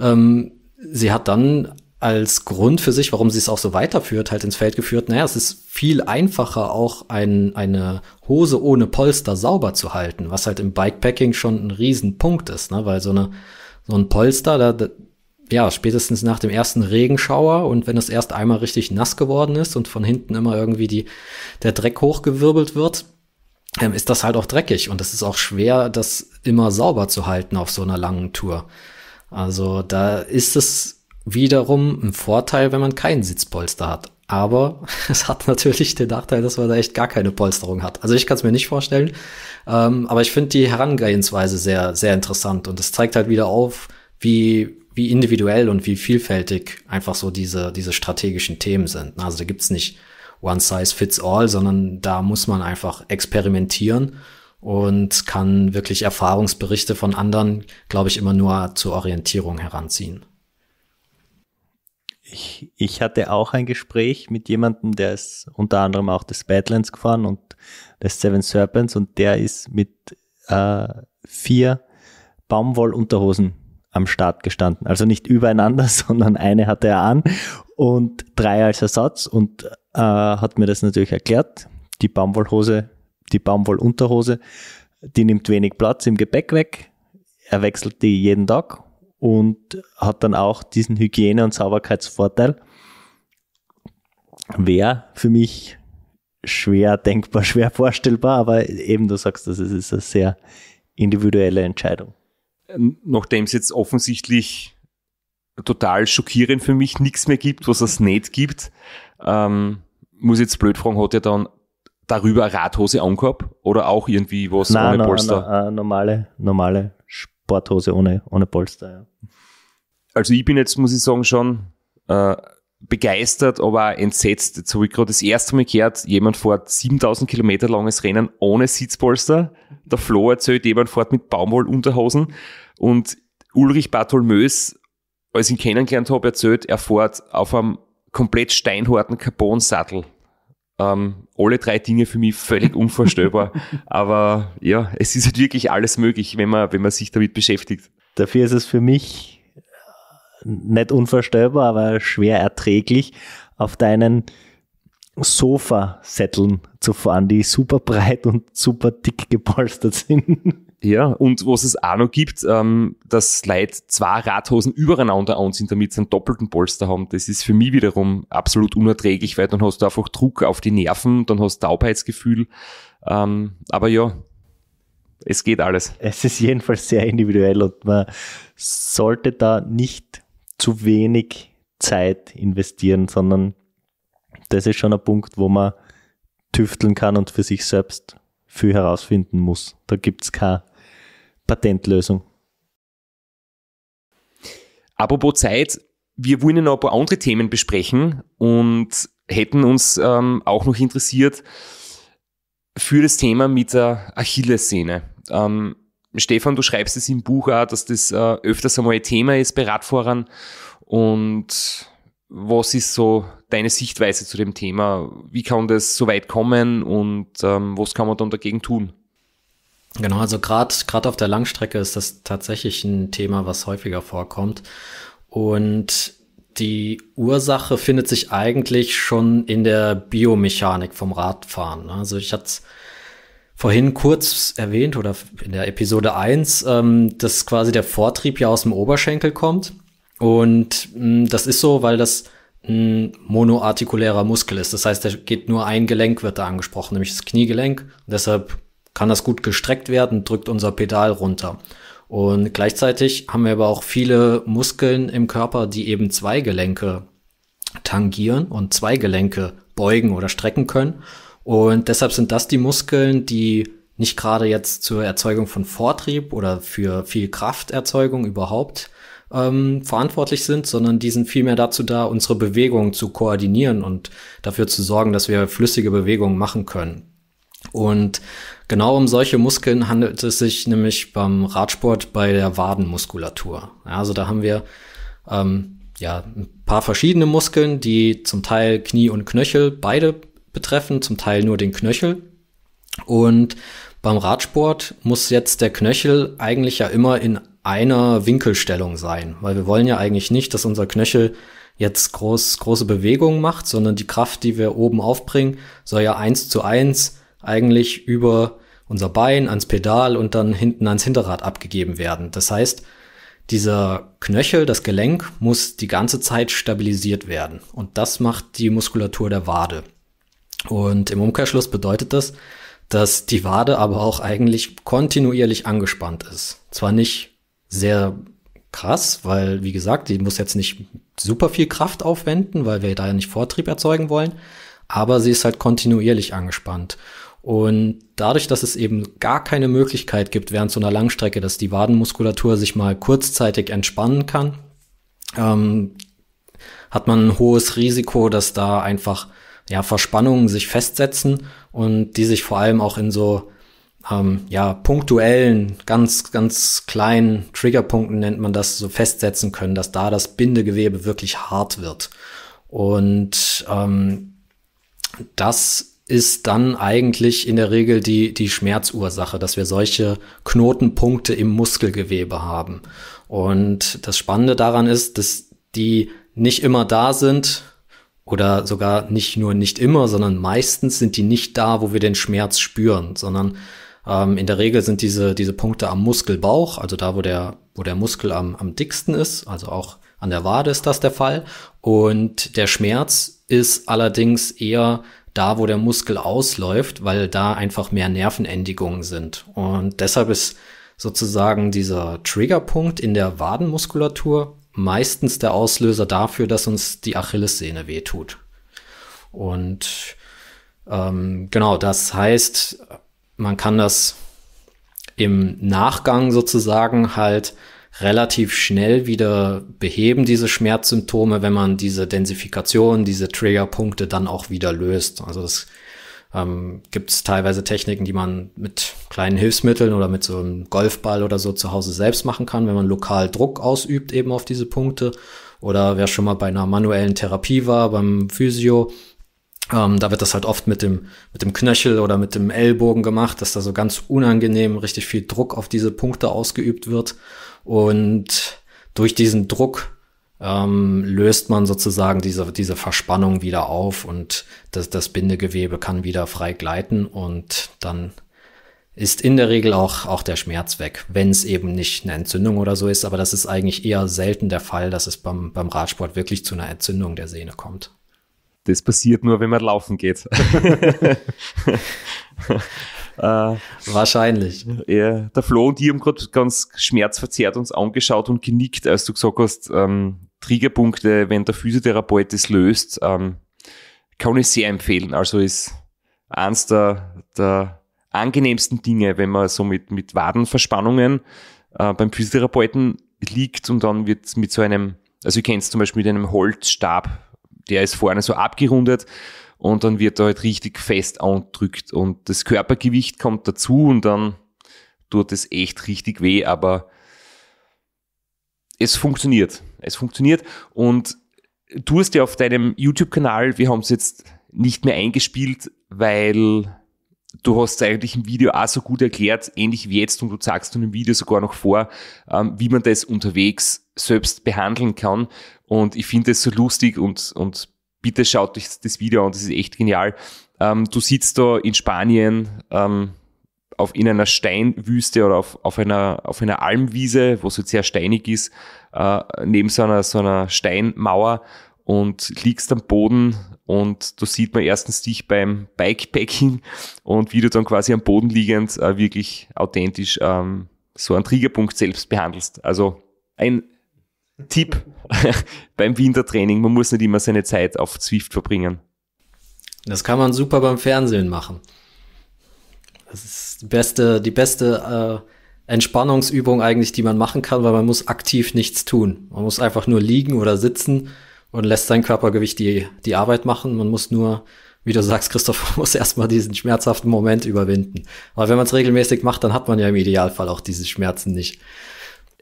Speaker 1: ähm, sie hat dann als Grund für sich, warum sie es auch so weiterführt, halt ins Feld geführt, naja, es ist viel einfacher, auch ein, eine Hose ohne Polster sauber zu halten, was halt im Bikepacking schon ein Riesenpunkt ist, ne? weil so, eine, so ein Polster, da, da, ja, spätestens nach dem ersten Regenschauer und wenn es erst einmal richtig nass geworden ist und von hinten immer irgendwie die, der Dreck hochgewirbelt wird, ähm, ist das halt auch dreckig und es ist auch schwer, das immer sauber zu halten auf so einer langen Tour. Also da ist es wiederum ein Vorteil, wenn man keinen Sitzpolster hat. Aber es hat natürlich den Nachteil, dass man da echt gar keine Polsterung hat. Also ich kann es mir nicht vorstellen. Ähm, aber ich finde die Herangehensweise sehr, sehr interessant. Und es zeigt halt wieder auf, wie, wie individuell und wie vielfältig einfach so diese, diese strategischen Themen sind. Also da gibt's nicht One Size Fits All, sondern da muss man einfach experimentieren und kann wirklich Erfahrungsberichte von anderen, glaube ich, immer nur zur Orientierung heranziehen ich,
Speaker 3: ich hatte auch ein Gespräch mit jemandem, der ist unter anderem auch des Badlands gefahren und des Seven Serpents und der ist mit äh, vier Baumwollunterhosen am Start gestanden. Also nicht übereinander, sondern eine hatte er an und drei als Ersatz und äh, hat mir das natürlich erklärt. Die Baumwollhose, die Baumwollunterhose, die nimmt wenig Platz im Gepäck weg. Er wechselt die jeden Tag und hat dann auch diesen Hygiene- und Sauberkeitsvorteil. Wäre für mich schwer denkbar, schwer vorstellbar, aber eben du sagst, das ist eine sehr individuelle Entscheidung.
Speaker 2: Nachdem es jetzt offensichtlich total schockierend für mich nichts mehr gibt, was es nicht gibt, ähm, muss jetzt blöd fragen, hat er dann darüber eine Radhose angehabt oder auch irgendwie was nein, ohne Polster? Nein,
Speaker 3: eine normale, normale Sporthose ohne, ohne Polster. Ja.
Speaker 2: Also ich bin jetzt, muss ich sagen, schon äh, begeistert, aber auch entsetzt. Jetzt habe ich gerade das erste Mal gehört, jemand fährt 7000 Kilometer langes Rennen ohne Sitzpolster. Der Flo erzählt, jemand fährt mit Baumwollunterhosen. Und Ulrich Bartholmös, als ich ihn kennengelernt habe, erzählt, er fährt auf einem komplett steinharten Carbon-Sattel ähm, alle drei Dinge für mich völlig unvorstellbar. Aber ja, es ist halt wirklich alles möglich, wenn man, wenn man sich damit beschäftigt.
Speaker 3: Dafür ist es für mich äh, nicht unvorstellbar, aber schwer erträglich, auf deinen Sofa-Sätteln zu fahren, die super breit und super dick gepolstert sind.
Speaker 2: Ja, und was es auch noch gibt, ähm, dass Leute zwei Radhosen übereinander anziehen, damit sie einen doppelten Polster haben, das ist für mich wiederum absolut unerträglich, weil dann hast du einfach Druck auf die Nerven, dann hast du Taubheitsgefühl. Ähm, aber ja, es geht alles. Es ist jedenfalls
Speaker 3: sehr individuell und man sollte da nicht zu wenig Zeit investieren, sondern das ist schon ein Punkt, wo man tüfteln kann und für sich selbst viel herausfinden muss. Da gibt es keine Patentlösung.
Speaker 2: Apropos Zeit, wir wollen noch ein paar andere Themen besprechen und hätten uns ähm, auch noch interessiert für das Thema mit der Achillessehne. Ähm, Stefan, du schreibst es im Buch auch, dass das äh, öfters einmal ein Thema ist bei Radfahrern und was ist so deine Sichtweise zu dem Thema? Wie kann das so weit kommen
Speaker 1: und ähm, was kann man dann dagegen tun? Genau, also gerade grad auf der Langstrecke ist das tatsächlich ein Thema, was häufiger vorkommt. Und die Ursache findet sich eigentlich schon in der Biomechanik vom Radfahren. Also ich hatte es vorhin kurz erwähnt oder in der Episode 1, ähm, dass quasi der Vortrieb ja aus dem Oberschenkel kommt und mh, hm, das ist so, weil das ein monoartikulärer Muskel ist. Das heißt, da geht nur ein Gelenk wird da angesprochen, nämlich das Kniegelenk. Und deshalb kann das gut gestreckt werden, drückt unser Pedal runter. Und gleichzeitig haben wir aber auch viele Muskeln im Körper, die eben zwei Gelenke tangieren und zwei Gelenke beugen oder strecken können. Und deshalb sind das die Muskeln, die nicht gerade jetzt zur Erzeugung von Vortrieb oder für viel Krafterzeugung überhaupt ähm, verantwortlich sind, sondern die sind vielmehr dazu da, unsere Bewegungen zu koordinieren und dafür zu sorgen, dass wir flüssige Bewegungen machen können. Und genau um solche Muskeln handelt es sich nämlich beim Radsport bei der Wadenmuskulatur. Also da haben wir ähm, ja ein paar verschiedene Muskeln, die zum Teil Knie und Knöchel beide betreffen, zum Teil nur den Knöchel. Und beim Radsport muss jetzt der Knöchel eigentlich ja immer in einer Winkelstellung sein, weil wir wollen ja eigentlich nicht, dass unser Knöchel jetzt groß, große Bewegungen macht, sondern die Kraft, die wir oben aufbringen, soll ja eins zu eins eigentlich über unser Bein ans Pedal und dann hinten ans Hinterrad abgegeben werden. Das heißt, dieser Knöchel, das Gelenk muss die ganze Zeit stabilisiert werden. Und das macht die Muskulatur der Wade. Und im Umkehrschluss bedeutet das, dass die Wade aber auch eigentlich kontinuierlich angespannt ist. Zwar nicht sehr krass, weil, wie gesagt, die muss jetzt nicht super viel Kraft aufwenden, weil wir da ja nicht Vortrieb erzeugen wollen, aber sie ist halt kontinuierlich angespannt. Und dadurch, dass es eben gar keine Möglichkeit gibt während so einer Langstrecke, dass die Wadenmuskulatur sich mal kurzzeitig entspannen kann, ähm, hat man ein hohes Risiko, dass da einfach ja, Verspannungen sich festsetzen und die sich vor allem auch in so ähm, ja, punktuellen, ganz, ganz kleinen Triggerpunkten nennt man das, so festsetzen können, dass da das Bindegewebe wirklich hart wird. Und ähm, das ist dann eigentlich in der Regel die, die Schmerzursache, dass wir solche Knotenpunkte im Muskelgewebe haben. Und das Spannende daran ist, dass die nicht immer da sind oder sogar nicht nur nicht immer, sondern meistens sind die nicht da, wo wir den Schmerz spüren, sondern ähm, in der Regel sind diese, diese Punkte am Muskelbauch, also da, wo der, wo der Muskel am, am dicksten ist, also auch an der Wade ist das der Fall. Und der Schmerz ist allerdings eher da, wo der Muskel ausläuft, weil da einfach mehr Nervenendigungen sind. Und deshalb ist sozusagen dieser Triggerpunkt in der Wadenmuskulatur meistens der Auslöser dafür, dass uns die Achillessehne wehtut. Und ähm, genau, das heißt, man kann das im Nachgang sozusagen halt relativ schnell wieder beheben, diese Schmerzsymptome, wenn man diese Densifikation, diese Triggerpunkte dann auch wieder löst. Also das ähm, gibt teilweise Techniken, die man mit kleinen Hilfsmitteln oder mit so einem Golfball oder so zu Hause selbst machen kann, wenn man lokal Druck ausübt eben auf diese Punkte. Oder wer schon mal bei einer manuellen Therapie war, beim Physio, ähm, da wird das halt oft mit dem, mit dem Knöchel oder mit dem Ellbogen gemacht, dass da so ganz unangenehm richtig viel Druck auf diese Punkte ausgeübt wird. Und durch diesen Druck ähm, löst man sozusagen diese, diese Verspannung wieder auf und das, das Bindegewebe kann wieder frei gleiten und dann ist in der Regel auch, auch der Schmerz weg, wenn es eben nicht eine Entzündung oder so ist. Aber das ist eigentlich eher selten der Fall, dass es beim, beim Radsport wirklich zu einer Entzündung der Sehne kommt
Speaker 2: das passiert nur, wenn man laufen geht.
Speaker 1: äh,
Speaker 2: Wahrscheinlich. Äh, der Flo und ich haben gerade ganz schmerzverzerrt uns angeschaut und genickt, als du gesagt hast, ähm, Triggerpunkte, wenn der Physiotherapeut das löst, ähm, kann ich sehr empfehlen. Also ist eins der, der angenehmsten Dinge, wenn man so mit, mit Wadenverspannungen äh, beim Physiotherapeuten liegt und dann wird mit so einem, also ich kenne es zum Beispiel mit einem Holzstab der ist vorne so abgerundet und dann wird er halt richtig fest andrückt und das Körpergewicht kommt dazu und dann tut es echt richtig weh, aber es funktioniert. Es funktioniert und du hast ja auf deinem YouTube-Kanal, wir haben es jetzt nicht mehr eingespielt, weil du hast es eigentlich im Video auch so gut erklärt, ähnlich wie jetzt, und du zeigst in dem Video sogar noch vor, ähm, wie man das unterwegs selbst behandeln kann. Und ich finde es so lustig und, und bitte schaut euch das Video an, das ist echt genial. Ähm, du sitzt da in Spanien ähm, auf, in einer Steinwüste oder auf, auf, einer, auf einer Almwiese, wo es halt sehr steinig ist, äh, neben so einer, so einer Steinmauer und liegst am Boden und das sieht man erstens dich beim Bikepacking und wie du dann quasi am Boden liegend äh, wirklich authentisch ähm, so einen Triggerpunkt selbst behandelst. Also ein Tipp beim Wintertraining, man muss nicht
Speaker 1: immer seine Zeit auf Zwift verbringen. Das kann man super beim Fernsehen machen. Das ist die beste, die beste äh, Entspannungsübung eigentlich, die man machen kann, weil man muss aktiv nichts tun. Man muss einfach nur liegen oder sitzen und lässt sein Körpergewicht die, die Arbeit machen. Man muss nur, wie du sagst, Christoph, muss erstmal diesen schmerzhaften Moment überwinden. Weil wenn man es regelmäßig macht, dann hat man ja im Idealfall auch diese Schmerzen nicht.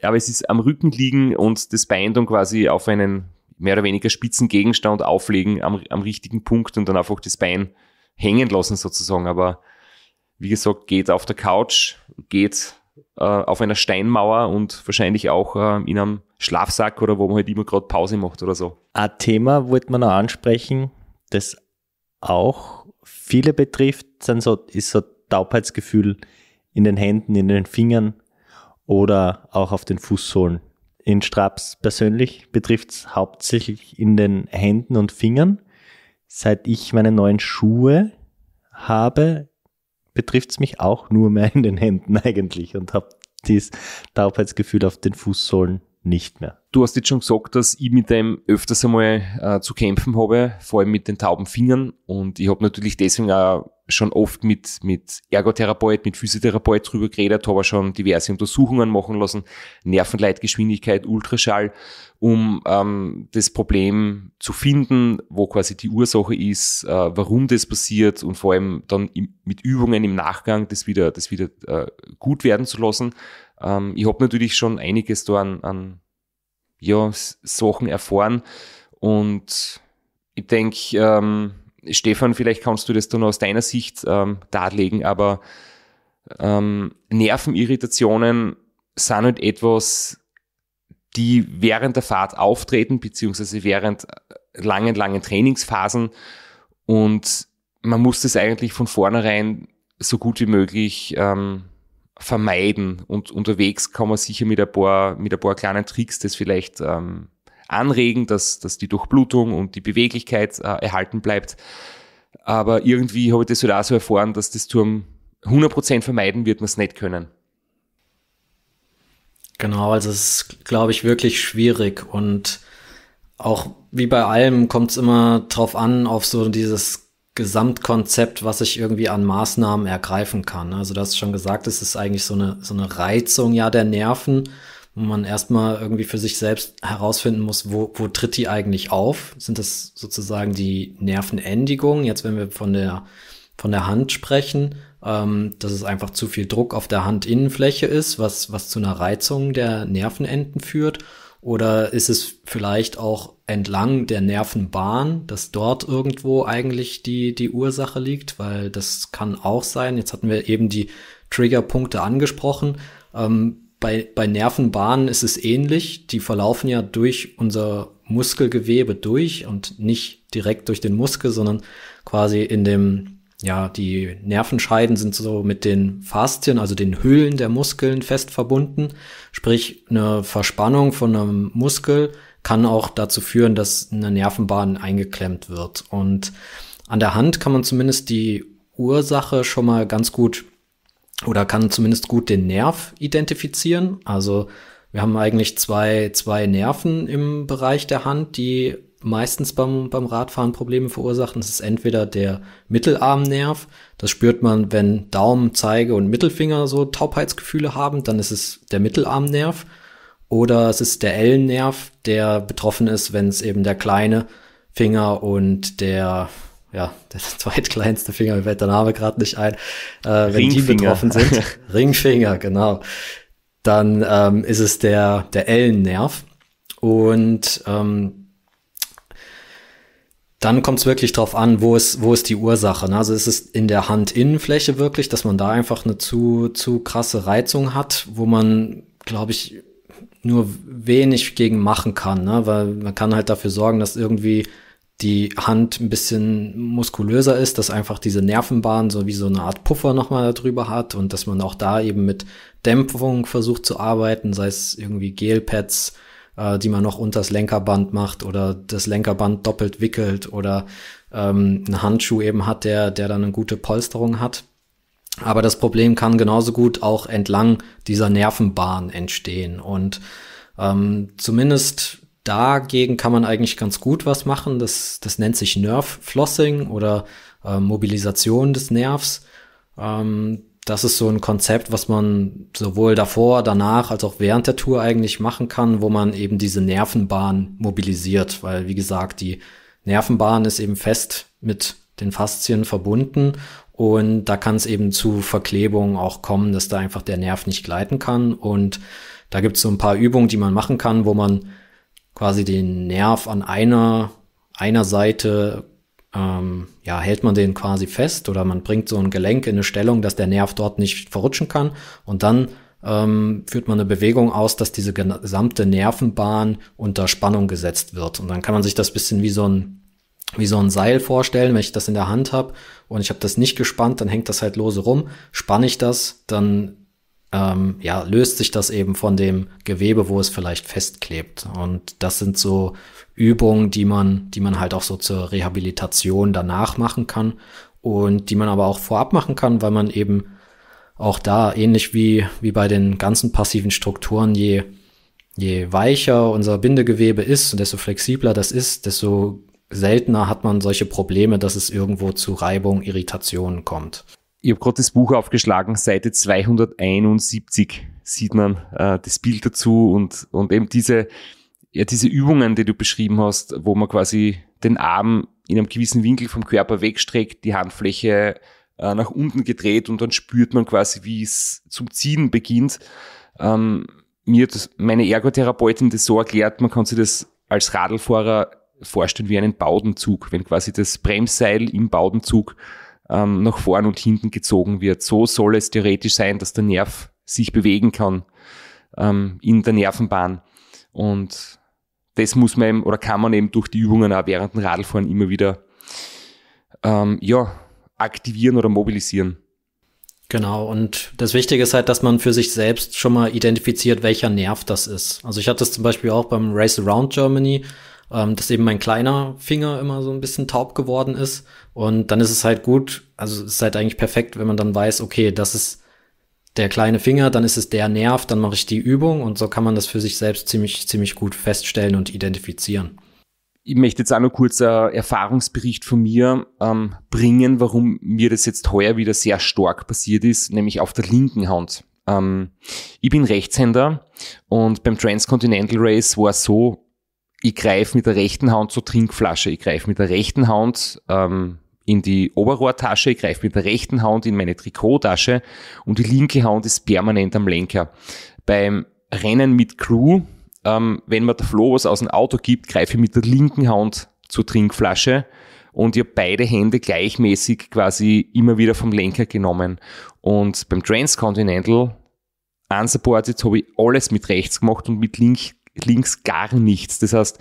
Speaker 2: Ja, aber es ist am Rücken liegen und das Bein dann quasi auf einen mehr oder weniger spitzen Gegenstand auflegen am, am richtigen Punkt und dann einfach das Bein hängen lassen sozusagen. Aber wie gesagt, geht auf der Couch, geht äh, auf einer Steinmauer und wahrscheinlich auch äh, in einem Schlafsack oder wo man halt immer gerade Pause macht oder so. Ein Thema wollte man noch ansprechen, das auch viele betrifft, sind so,
Speaker 3: ist so Taubheitsgefühl in den Händen, in den Fingern oder auch auf den Fußsohlen. In Straps persönlich betrifft es hauptsächlich in den Händen und Fingern. Seit ich meine neuen Schuhe habe, betrifft es mich auch nur mehr in den Händen eigentlich und habe dieses Taubheitsgefühl auf den Fußsohlen nicht mehr.
Speaker 2: Du hast jetzt schon gesagt, dass ich mit dem öfters einmal äh, zu kämpfen habe, vor allem mit den tauben Fingern. Und ich habe natürlich deswegen auch schon oft mit, mit Ergotherapeut, mit Physiotherapeut drüber geredet, habe schon diverse Untersuchungen machen lassen, Nervenleitgeschwindigkeit, Ultraschall, um ähm, das Problem zu finden, wo quasi die Ursache ist, äh, warum das passiert und vor allem dann im, mit Übungen im Nachgang das wieder, das wieder äh, gut werden zu lassen. Ähm, ich habe natürlich schon einiges da an, an ja, Sachen erfahren und ich denke, ähm, Stefan, vielleicht kannst du das dann aus deiner Sicht ähm, darlegen, aber ähm, Nervenirritationen sind halt etwas, die während der Fahrt auftreten, beziehungsweise während äh, langen, langen Trainingsphasen. Und man muss das eigentlich von vornherein so gut wie möglich ähm, vermeiden. Und unterwegs kann man sicher mit ein paar, mit ein paar kleinen Tricks das vielleicht ähm, anregen, dass, dass die Durchblutung und die Beweglichkeit äh, erhalten bleibt. Aber irgendwie habe ich das halt auch so erfahren, dass das zum 100% vermeiden wird man es nicht können.
Speaker 1: Genau, also es ist, glaube ich, wirklich schwierig und auch wie bei allem kommt es immer drauf an, auf so dieses Gesamtkonzept, was ich irgendwie an Maßnahmen ergreifen kann. Also du hast schon gesagt, es ist eigentlich so eine, so eine Reizung ja der Nerven, wo man erstmal irgendwie für sich selbst herausfinden muss, wo, wo tritt die eigentlich auf? Sind das sozusagen die Nervenendigungen? Jetzt, wenn wir von der, von der Hand sprechen, ähm, dass es einfach zu viel Druck auf der Handinnenfläche ist, was, was zu einer Reizung der Nervenenden führt oder ist es vielleicht auch entlang der Nervenbahn, dass dort irgendwo eigentlich die, die Ursache liegt? Weil das kann auch sein. Jetzt hatten wir eben die Triggerpunkte angesprochen. Ähm, bei, bei Nervenbahnen ist es ähnlich. Die verlaufen ja durch unser Muskelgewebe durch und nicht direkt durch den Muskel, sondern quasi in dem ja, die Nervenscheiden sind so mit den Faszien, also den Hüllen der Muskeln fest verbunden. Sprich, eine Verspannung von einem Muskel kann auch dazu führen, dass eine Nervenbahn eingeklemmt wird. Und an der Hand kann man zumindest die Ursache schon mal ganz gut oder kann zumindest gut den Nerv identifizieren. Also wir haben eigentlich zwei, zwei Nerven im Bereich der Hand, die meistens beim, beim Radfahren Probleme verursachen. Das ist entweder der Mittelarmnerv, das spürt man, wenn Daumen, Zeige und Mittelfinger so Taubheitsgefühle haben, dann ist es der Mittelarmnerv. Oder es ist der Ellennerv, der betroffen ist, wenn es eben der kleine Finger und der, ja, der zweitkleinste Finger, mir fällt der Name gerade nicht ein, äh, wenn die betroffen sind. Ringfinger, genau. Dann ähm, ist es der, der Ellennerv. Und ähm, dann kommt es wirklich drauf an, wo ist, wo ist die Ursache. Ne? Also ist es in der Handinnenfläche wirklich, dass man da einfach eine zu, zu krasse Reizung hat, wo man, glaube ich, nur wenig gegen machen kann, ne? weil man kann halt dafür sorgen, dass irgendwie die Hand ein bisschen muskulöser ist, dass einfach diese Nervenbahn so wie so eine Art Puffer nochmal darüber hat und dass man auch da eben mit Dämpfung versucht zu arbeiten, sei es irgendwie Gelpads, äh, die man noch unters Lenkerband macht oder das Lenkerband doppelt wickelt oder ähm, einen Handschuh eben hat, der, der dann eine gute Polsterung hat. Aber das Problem kann genauso gut auch entlang dieser Nervenbahn entstehen. Und ähm, zumindest dagegen kann man eigentlich ganz gut was machen. Das, das nennt sich Nerve Flossing oder äh, Mobilisation des Nervs. Ähm, das ist so ein Konzept, was man sowohl davor, danach als auch während der Tour eigentlich machen kann, wo man eben diese Nervenbahn mobilisiert, weil wie gesagt, die Nervenbahn ist eben fest mit den Faszien verbunden und da kann es eben zu Verklebungen auch kommen, dass da einfach der Nerv nicht gleiten kann und da gibt es so ein paar Übungen, die man machen kann, wo man quasi den Nerv an einer, einer Seite ähm, ja, hält man den quasi fest oder man bringt so ein Gelenk in eine Stellung, dass der Nerv dort nicht verrutschen kann und dann ähm, führt man eine Bewegung aus, dass diese gesamte Nervenbahn unter Spannung gesetzt wird. Und dann kann man sich das ein bisschen wie so ein wie so ein Seil vorstellen, wenn ich das in der Hand habe und ich habe das nicht gespannt, dann hängt das halt lose rum. Spanne ich das, dann ähm, ja, löst sich das eben von dem Gewebe, wo es vielleicht festklebt. Und das sind so Übung, die man, die man halt auch so zur Rehabilitation danach machen kann und die man aber auch vorab machen kann, weil man eben auch da ähnlich wie, wie bei den ganzen passiven Strukturen, je, je weicher unser Bindegewebe ist und desto flexibler das ist, desto seltener hat man solche Probleme, dass es irgendwo zu Reibung, Irritationen kommt. Ich
Speaker 2: habe gerade das Buch aufgeschlagen, Seite 271 sieht man äh, das Bild dazu und, und eben diese, ja, diese Übungen, die du beschrieben hast, wo man quasi den Arm in einem gewissen Winkel vom Körper wegstreckt, die Handfläche äh, nach unten gedreht und dann spürt man quasi, wie es zum Ziehen beginnt. Ähm, mir hat das, meine Ergotherapeutin das so erklärt, man kann sich das als Radlfahrer vorstellen wie einen Baudenzug, wenn quasi das Bremsseil im Baudenzug ähm, nach vorn und hinten gezogen wird. So soll es theoretisch sein, dass der Nerv sich bewegen kann ähm, in der Nervenbahn. Und das muss man eben, oder kann man eben durch die Übungen auch während dem
Speaker 1: Radfahren immer wieder ähm, ja, aktivieren oder mobilisieren. Genau, und das Wichtige ist halt, dass man für sich selbst schon mal identifiziert, welcher Nerv das ist. Also ich hatte es zum Beispiel auch beim Race Around Germany, ähm, dass eben mein kleiner Finger immer so ein bisschen taub geworden ist. Und dann ist es halt gut, also es ist halt eigentlich perfekt, wenn man dann weiß, okay, das ist der kleine Finger, dann ist es der Nerv, dann mache ich die Übung und so kann man das für sich selbst ziemlich, ziemlich gut feststellen und identifizieren. Ich möchte jetzt auch noch kurz
Speaker 2: einen Erfahrungsbericht von mir ähm, bringen, warum mir das jetzt heuer wieder sehr stark passiert ist, nämlich auf der linken Hand. Ähm, ich bin Rechtshänder und beim Transcontinental Race war es so, ich greife mit der rechten Hand zur Trinkflasche, ich greife mit der rechten Hand ähm, in die Oberrohrtasche, ich greife mit der rechten Hand in meine Trikottasche und die linke Hand ist permanent am Lenker. Beim Rennen mit Crew, ähm, wenn mir der Flo was aus dem Auto gibt, greife ich mit der linken Hand zur Trinkflasche und ich habe beide Hände gleichmäßig quasi immer wieder vom Lenker genommen. Und beim Transcontinental Unsupported habe ich alles mit rechts gemacht und mit link, links gar nichts. Das heißt,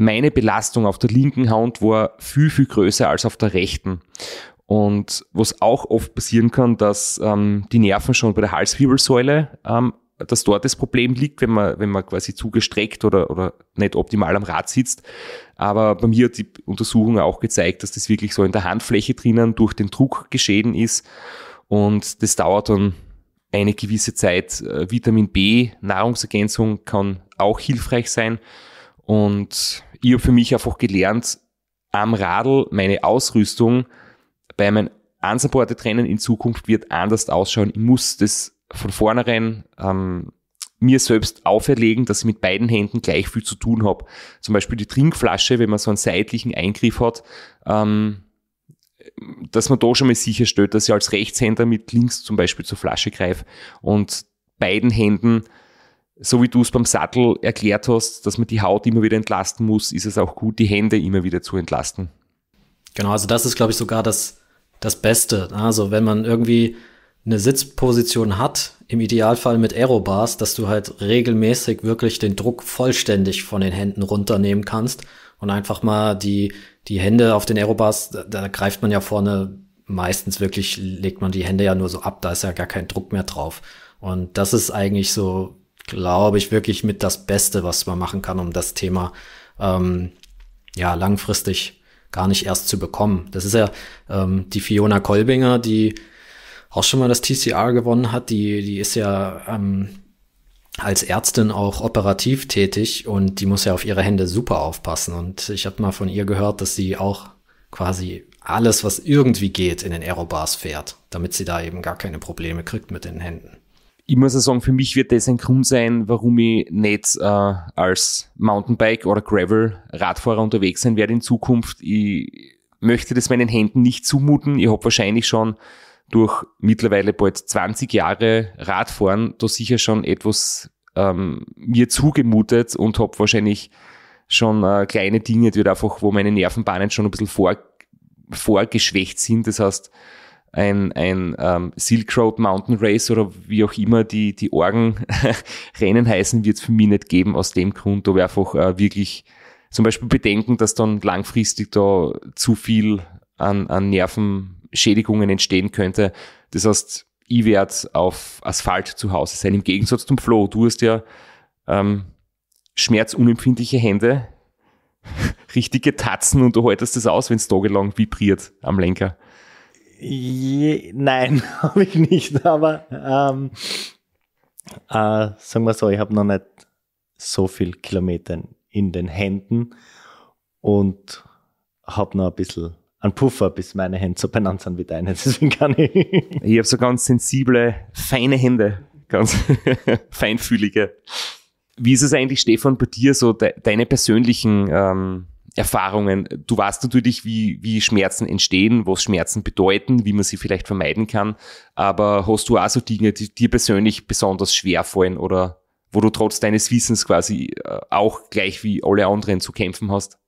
Speaker 2: meine Belastung auf der linken Hand war viel, viel größer als auf der rechten. Und was auch oft passieren kann, dass ähm, die Nerven schon bei der Halswirbelsäule, ähm, dass dort das Problem liegt, wenn man, wenn man quasi zugestreckt oder, oder nicht optimal am Rad sitzt. Aber bei mir hat die Untersuchung auch gezeigt, dass das wirklich so in der Handfläche drinnen durch den Druck geschehen ist. Und das dauert dann eine gewisse Zeit. Äh, Vitamin B, Nahrungsergänzung kann auch hilfreich sein. Und ich habe für mich einfach gelernt, am Radl meine Ausrüstung bei meinem unsupported in Zukunft wird anders ausschauen. Ich muss das von vornherein ähm, mir selbst auferlegen, dass ich mit beiden Händen gleich viel zu tun habe. Zum Beispiel die Trinkflasche, wenn man so einen seitlichen Eingriff hat, ähm, dass man da schon mal sicherstellt, dass ich als Rechtshänder mit links zum Beispiel zur Flasche greife und beiden Händen so wie du es beim Sattel erklärt hast, dass man die Haut immer wieder entlasten muss, ist es auch gut, die Hände immer wieder zu entlasten.
Speaker 1: Genau, also das ist, glaube ich, sogar das, das Beste. Ne? Also wenn man irgendwie eine Sitzposition hat, im Idealfall mit Aerobars, dass du halt regelmäßig wirklich den Druck vollständig von den Händen runternehmen kannst und einfach mal die, die Hände auf den Aerobars, da, da greift man ja vorne meistens wirklich, legt man die Hände ja nur so ab, da ist ja gar kein Druck mehr drauf. Und das ist eigentlich so glaube ich, wirklich mit das Beste, was man machen kann, um das Thema ähm, ja langfristig gar nicht erst zu bekommen. Das ist ja ähm, die Fiona Kolbinger, die auch schon mal das TCR gewonnen hat, die, die ist ja ähm, als Ärztin auch operativ tätig und die muss ja auf ihre Hände super aufpassen. Und ich habe mal von ihr gehört, dass sie auch quasi alles, was irgendwie geht, in den Aerobars fährt, damit sie da eben gar keine Probleme kriegt mit den Händen
Speaker 2: ich muss ja sagen, für mich wird das ein Grund sein, warum ich nicht äh, als Mountainbike- oder Gravel-Radfahrer unterwegs sein werde in Zukunft. Ich möchte das meinen Händen nicht zumuten. Ich habe wahrscheinlich schon durch mittlerweile bald 20 Jahre Radfahren da sicher schon etwas ähm, mir zugemutet und habe wahrscheinlich schon äh, kleine Dinge, die halt einfach, wo meine Nervenbahnen schon ein bisschen vor, vorgeschwächt sind. Das heißt, ein, ein ähm, Silk Road Mountain Race oder wie auch immer die, die Orgenrennen heißen, wird es für mich nicht geben, aus dem Grund, ob wir einfach äh, wirklich zum Beispiel bedenken, dass dann langfristig da zu viel an, an Nervenschädigungen entstehen könnte. Das heißt, ich werde auf Asphalt zu Hause sein, im Gegensatz zum Flo. Du hast ja ähm, schmerzunempfindliche Hände, richtige Tatzen und du haltest das aus, wenn es tagelang vibriert am Lenker.
Speaker 3: Je, nein, habe ich nicht, aber ähm,
Speaker 2: äh, sagen wir so, ich habe noch nicht
Speaker 3: so viel Kilometer in den Händen und habe noch ein bisschen einen Puffer, bis meine Hände so benannt sind wie deine. Deswegen kann ich. ich
Speaker 2: habe so ganz sensible, feine Hände, ganz feinfühlige. Wie ist es eigentlich, Stefan, bei dir so de deine persönlichen ähm, Erfahrungen. Du weißt natürlich, wie, wie Schmerzen entstehen, was Schmerzen bedeuten, wie man sie vielleicht vermeiden kann. Aber hast du auch so Dinge, die dir persönlich besonders schwer fallen oder wo du trotz deines Wissens quasi äh, auch gleich wie alle anderen zu kämpfen hast?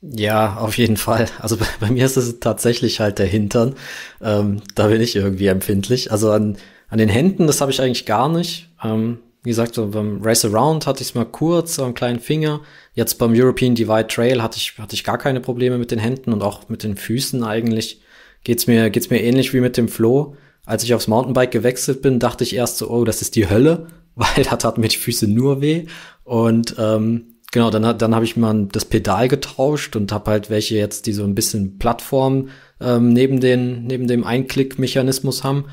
Speaker 1: Ja, auf jeden Fall. Also bei, bei mir ist es tatsächlich halt der Hintern. Ähm, da bin ich irgendwie empfindlich. Also an, an den Händen, das habe ich eigentlich gar nicht. Ähm, wie gesagt, so beim Race Around hatte ich es mal kurz so einen kleinen Finger. Jetzt beim European Divide Trail hatte ich, hatte ich gar keine Probleme mit den Händen und auch mit den Füßen eigentlich. Geht's mir, geht's mir ähnlich wie mit dem Flo. Als ich aufs Mountainbike gewechselt bin, dachte ich erst so, oh, das ist die Hölle, weil da taten mir die Füße nur weh. Und ähm, genau, dann, dann habe ich mal das Pedal getauscht und habe halt welche jetzt, die so ein bisschen Plattform ähm, neben, den, neben dem Einklickmechanismus haben.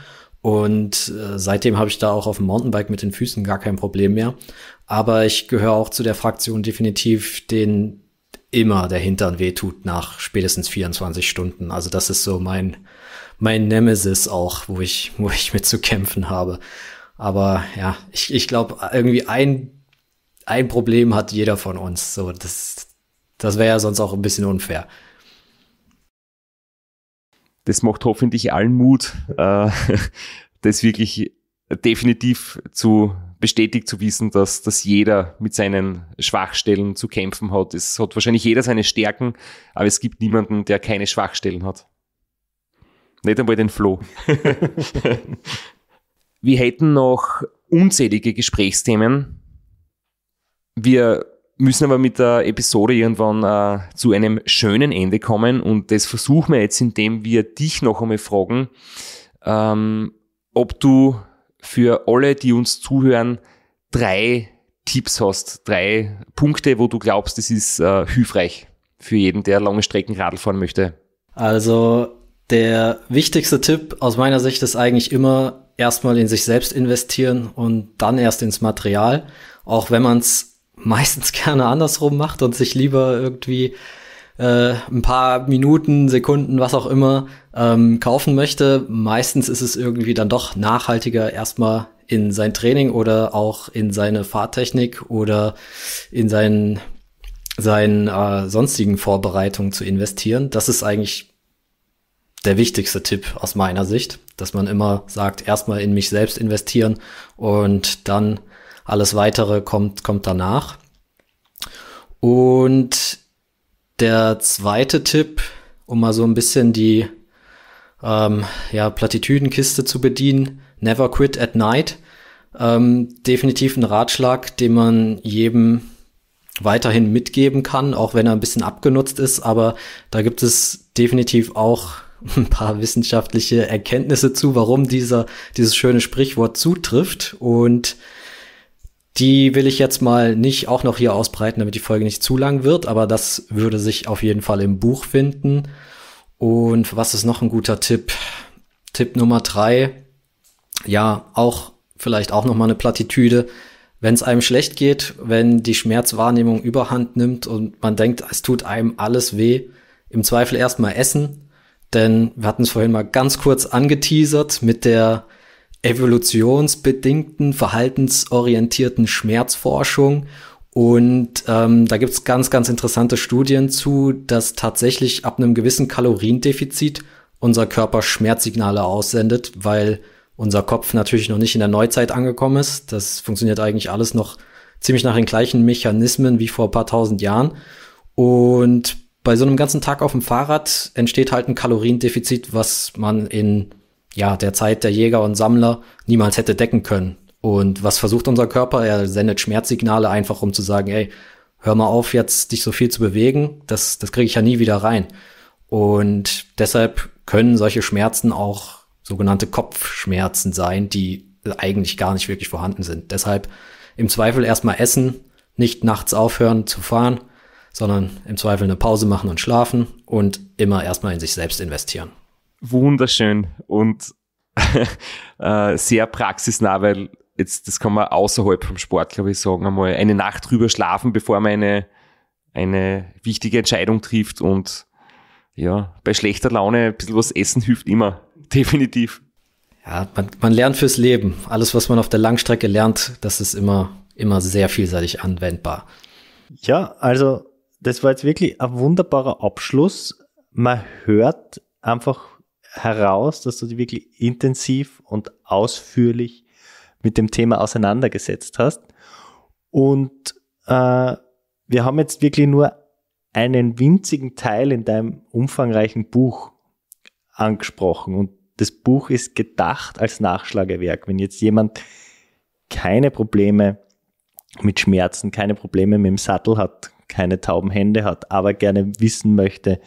Speaker 1: Und äh, seitdem habe ich da auch auf dem Mountainbike mit den Füßen gar kein Problem mehr. Aber ich gehöre auch zu der Fraktion definitiv, den immer der Hintern wehtut nach spätestens 24 Stunden. Also das ist so mein, mein Nemesis auch, wo ich, wo ich mit zu kämpfen habe. Aber ja, ich, ich glaube, irgendwie ein, ein Problem hat jeder von uns. So, das, das wäre ja sonst auch ein bisschen unfair
Speaker 2: das macht hoffentlich allen Mut, äh, das wirklich definitiv zu bestätigt zu wissen, dass, dass jeder mit seinen Schwachstellen zu kämpfen hat. Es hat wahrscheinlich jeder seine Stärken, aber es gibt niemanden, der keine Schwachstellen hat. Nicht einmal den Flo. Wir hätten noch unzählige Gesprächsthemen. Wir müssen aber mit der Episode irgendwann äh, zu einem schönen Ende kommen und das versuchen wir jetzt, indem wir dich noch einmal fragen, ähm, ob du für alle, die uns zuhören, drei Tipps hast, drei Punkte, wo du glaubst, es ist äh, hilfreich für jeden, der lange Strecken Radl fahren möchte.
Speaker 1: Also der wichtigste Tipp aus meiner Sicht ist eigentlich immer erstmal in sich selbst investieren und dann erst ins Material, auch wenn man es meistens gerne andersrum macht und sich lieber irgendwie äh, ein paar Minuten, Sekunden, was auch immer ähm, kaufen möchte. Meistens ist es irgendwie dann doch nachhaltiger, erstmal in sein Training oder auch in seine Fahrtechnik oder in seinen, seinen äh, sonstigen Vorbereitungen zu investieren. Das ist eigentlich der wichtigste Tipp aus meiner Sicht, dass man immer sagt, erstmal in mich selbst investieren und dann alles weitere kommt, kommt danach. Und der zweite Tipp, um mal so ein bisschen die ähm, ja, Plattitüdenkiste zu bedienen, never quit at night. Ähm, definitiv ein Ratschlag, den man jedem weiterhin mitgeben kann, auch wenn er ein bisschen abgenutzt ist. Aber da gibt es definitiv auch ein paar wissenschaftliche Erkenntnisse zu, warum dieser, dieses schöne Sprichwort zutrifft. Und die will ich jetzt mal nicht auch noch hier ausbreiten, damit die Folge nicht zu lang wird, aber das würde sich auf jeden Fall im Buch finden. Und was ist noch ein guter Tipp? Tipp Nummer drei. Ja, auch vielleicht auch noch mal eine Plattitüde. Wenn es einem schlecht geht, wenn die Schmerzwahrnehmung überhand nimmt und man denkt, es tut einem alles weh, im Zweifel erstmal essen, denn wir hatten es vorhin mal ganz kurz angeteasert mit der evolutionsbedingten, verhaltensorientierten Schmerzforschung. Und ähm, da gibt's ganz, ganz interessante Studien zu, dass tatsächlich ab einem gewissen Kaloriendefizit unser Körper Schmerzsignale aussendet, weil unser Kopf natürlich noch nicht in der Neuzeit angekommen ist. Das funktioniert eigentlich alles noch ziemlich nach den gleichen Mechanismen wie vor paar tausend Jahren. Und bei so einem ganzen Tag auf dem Fahrrad entsteht halt ein Kaloriendefizit, was man in ja, der Zeit der Jäger und Sammler niemals hätte decken können. Und was versucht unser Körper? Er sendet Schmerzsignale einfach, um zu sagen, ey, hör mal auf, jetzt dich so viel zu bewegen, das, das kriege ich ja nie wieder rein. Und deshalb können solche Schmerzen auch sogenannte Kopfschmerzen sein, die eigentlich gar nicht wirklich vorhanden sind. Deshalb im Zweifel erstmal essen, nicht nachts aufhören zu fahren, sondern im Zweifel eine Pause machen und schlafen und immer erstmal in sich selbst investieren wunderschön und
Speaker 2: äh, sehr praxisnah, weil jetzt, das kann man außerhalb vom Sport, glaube ich, sagen einmal, eine Nacht drüber schlafen, bevor man eine, eine wichtige Entscheidung trifft und
Speaker 1: ja, bei schlechter Laune ein bisschen was essen hilft immer, definitiv. Ja, man, man lernt fürs Leben. Alles, was man auf der Langstrecke lernt, das ist immer, immer sehr vielseitig anwendbar. Ja, also das war jetzt wirklich ein wunderbarer Abschluss.
Speaker 3: Man hört einfach heraus, dass du dich wirklich intensiv und ausführlich mit dem Thema auseinandergesetzt hast. Und äh, wir haben jetzt wirklich nur einen winzigen Teil in deinem umfangreichen Buch angesprochen. Und das Buch ist gedacht als Nachschlagewerk. Wenn jetzt jemand keine Probleme mit Schmerzen, keine Probleme mit dem Sattel hat, keine tauben Hände hat, aber gerne wissen möchte,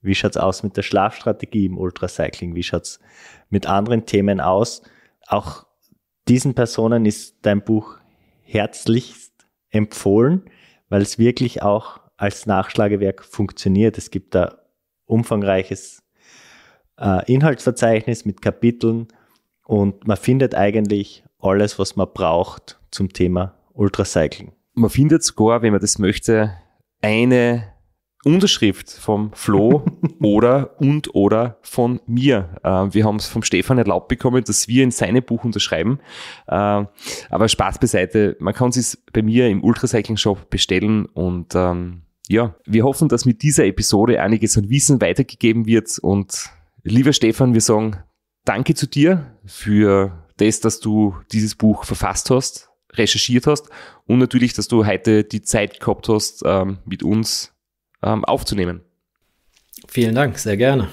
Speaker 3: wie schaut es aus mit der Schlafstrategie im Ultracycling? Wie schaut es mit anderen Themen aus? Auch diesen Personen ist dein Buch herzlichst empfohlen, weil es wirklich auch als Nachschlagewerk funktioniert. Es gibt da umfangreiches äh, Inhaltsverzeichnis mit Kapiteln und man findet eigentlich alles, was man braucht zum Thema Ultracycling.
Speaker 2: Man findet sogar, wenn man das möchte, eine Unterschrift vom Flo oder und oder von mir. Äh, wir haben es vom Stefan erlaubt bekommen, dass wir in seinem Buch unterschreiben. Äh, aber Spaß beiseite, man kann es bei mir im Ultracycling Shop bestellen und ähm, ja, wir hoffen, dass mit dieser Episode einiges an Wissen weitergegeben wird und lieber Stefan, wir sagen Danke zu dir für das, dass du dieses Buch verfasst hast, recherchiert hast und natürlich, dass du heute die Zeit gehabt hast, ähm, mit uns ähm, aufzunehmen.
Speaker 1: Vielen Dank, sehr gerne.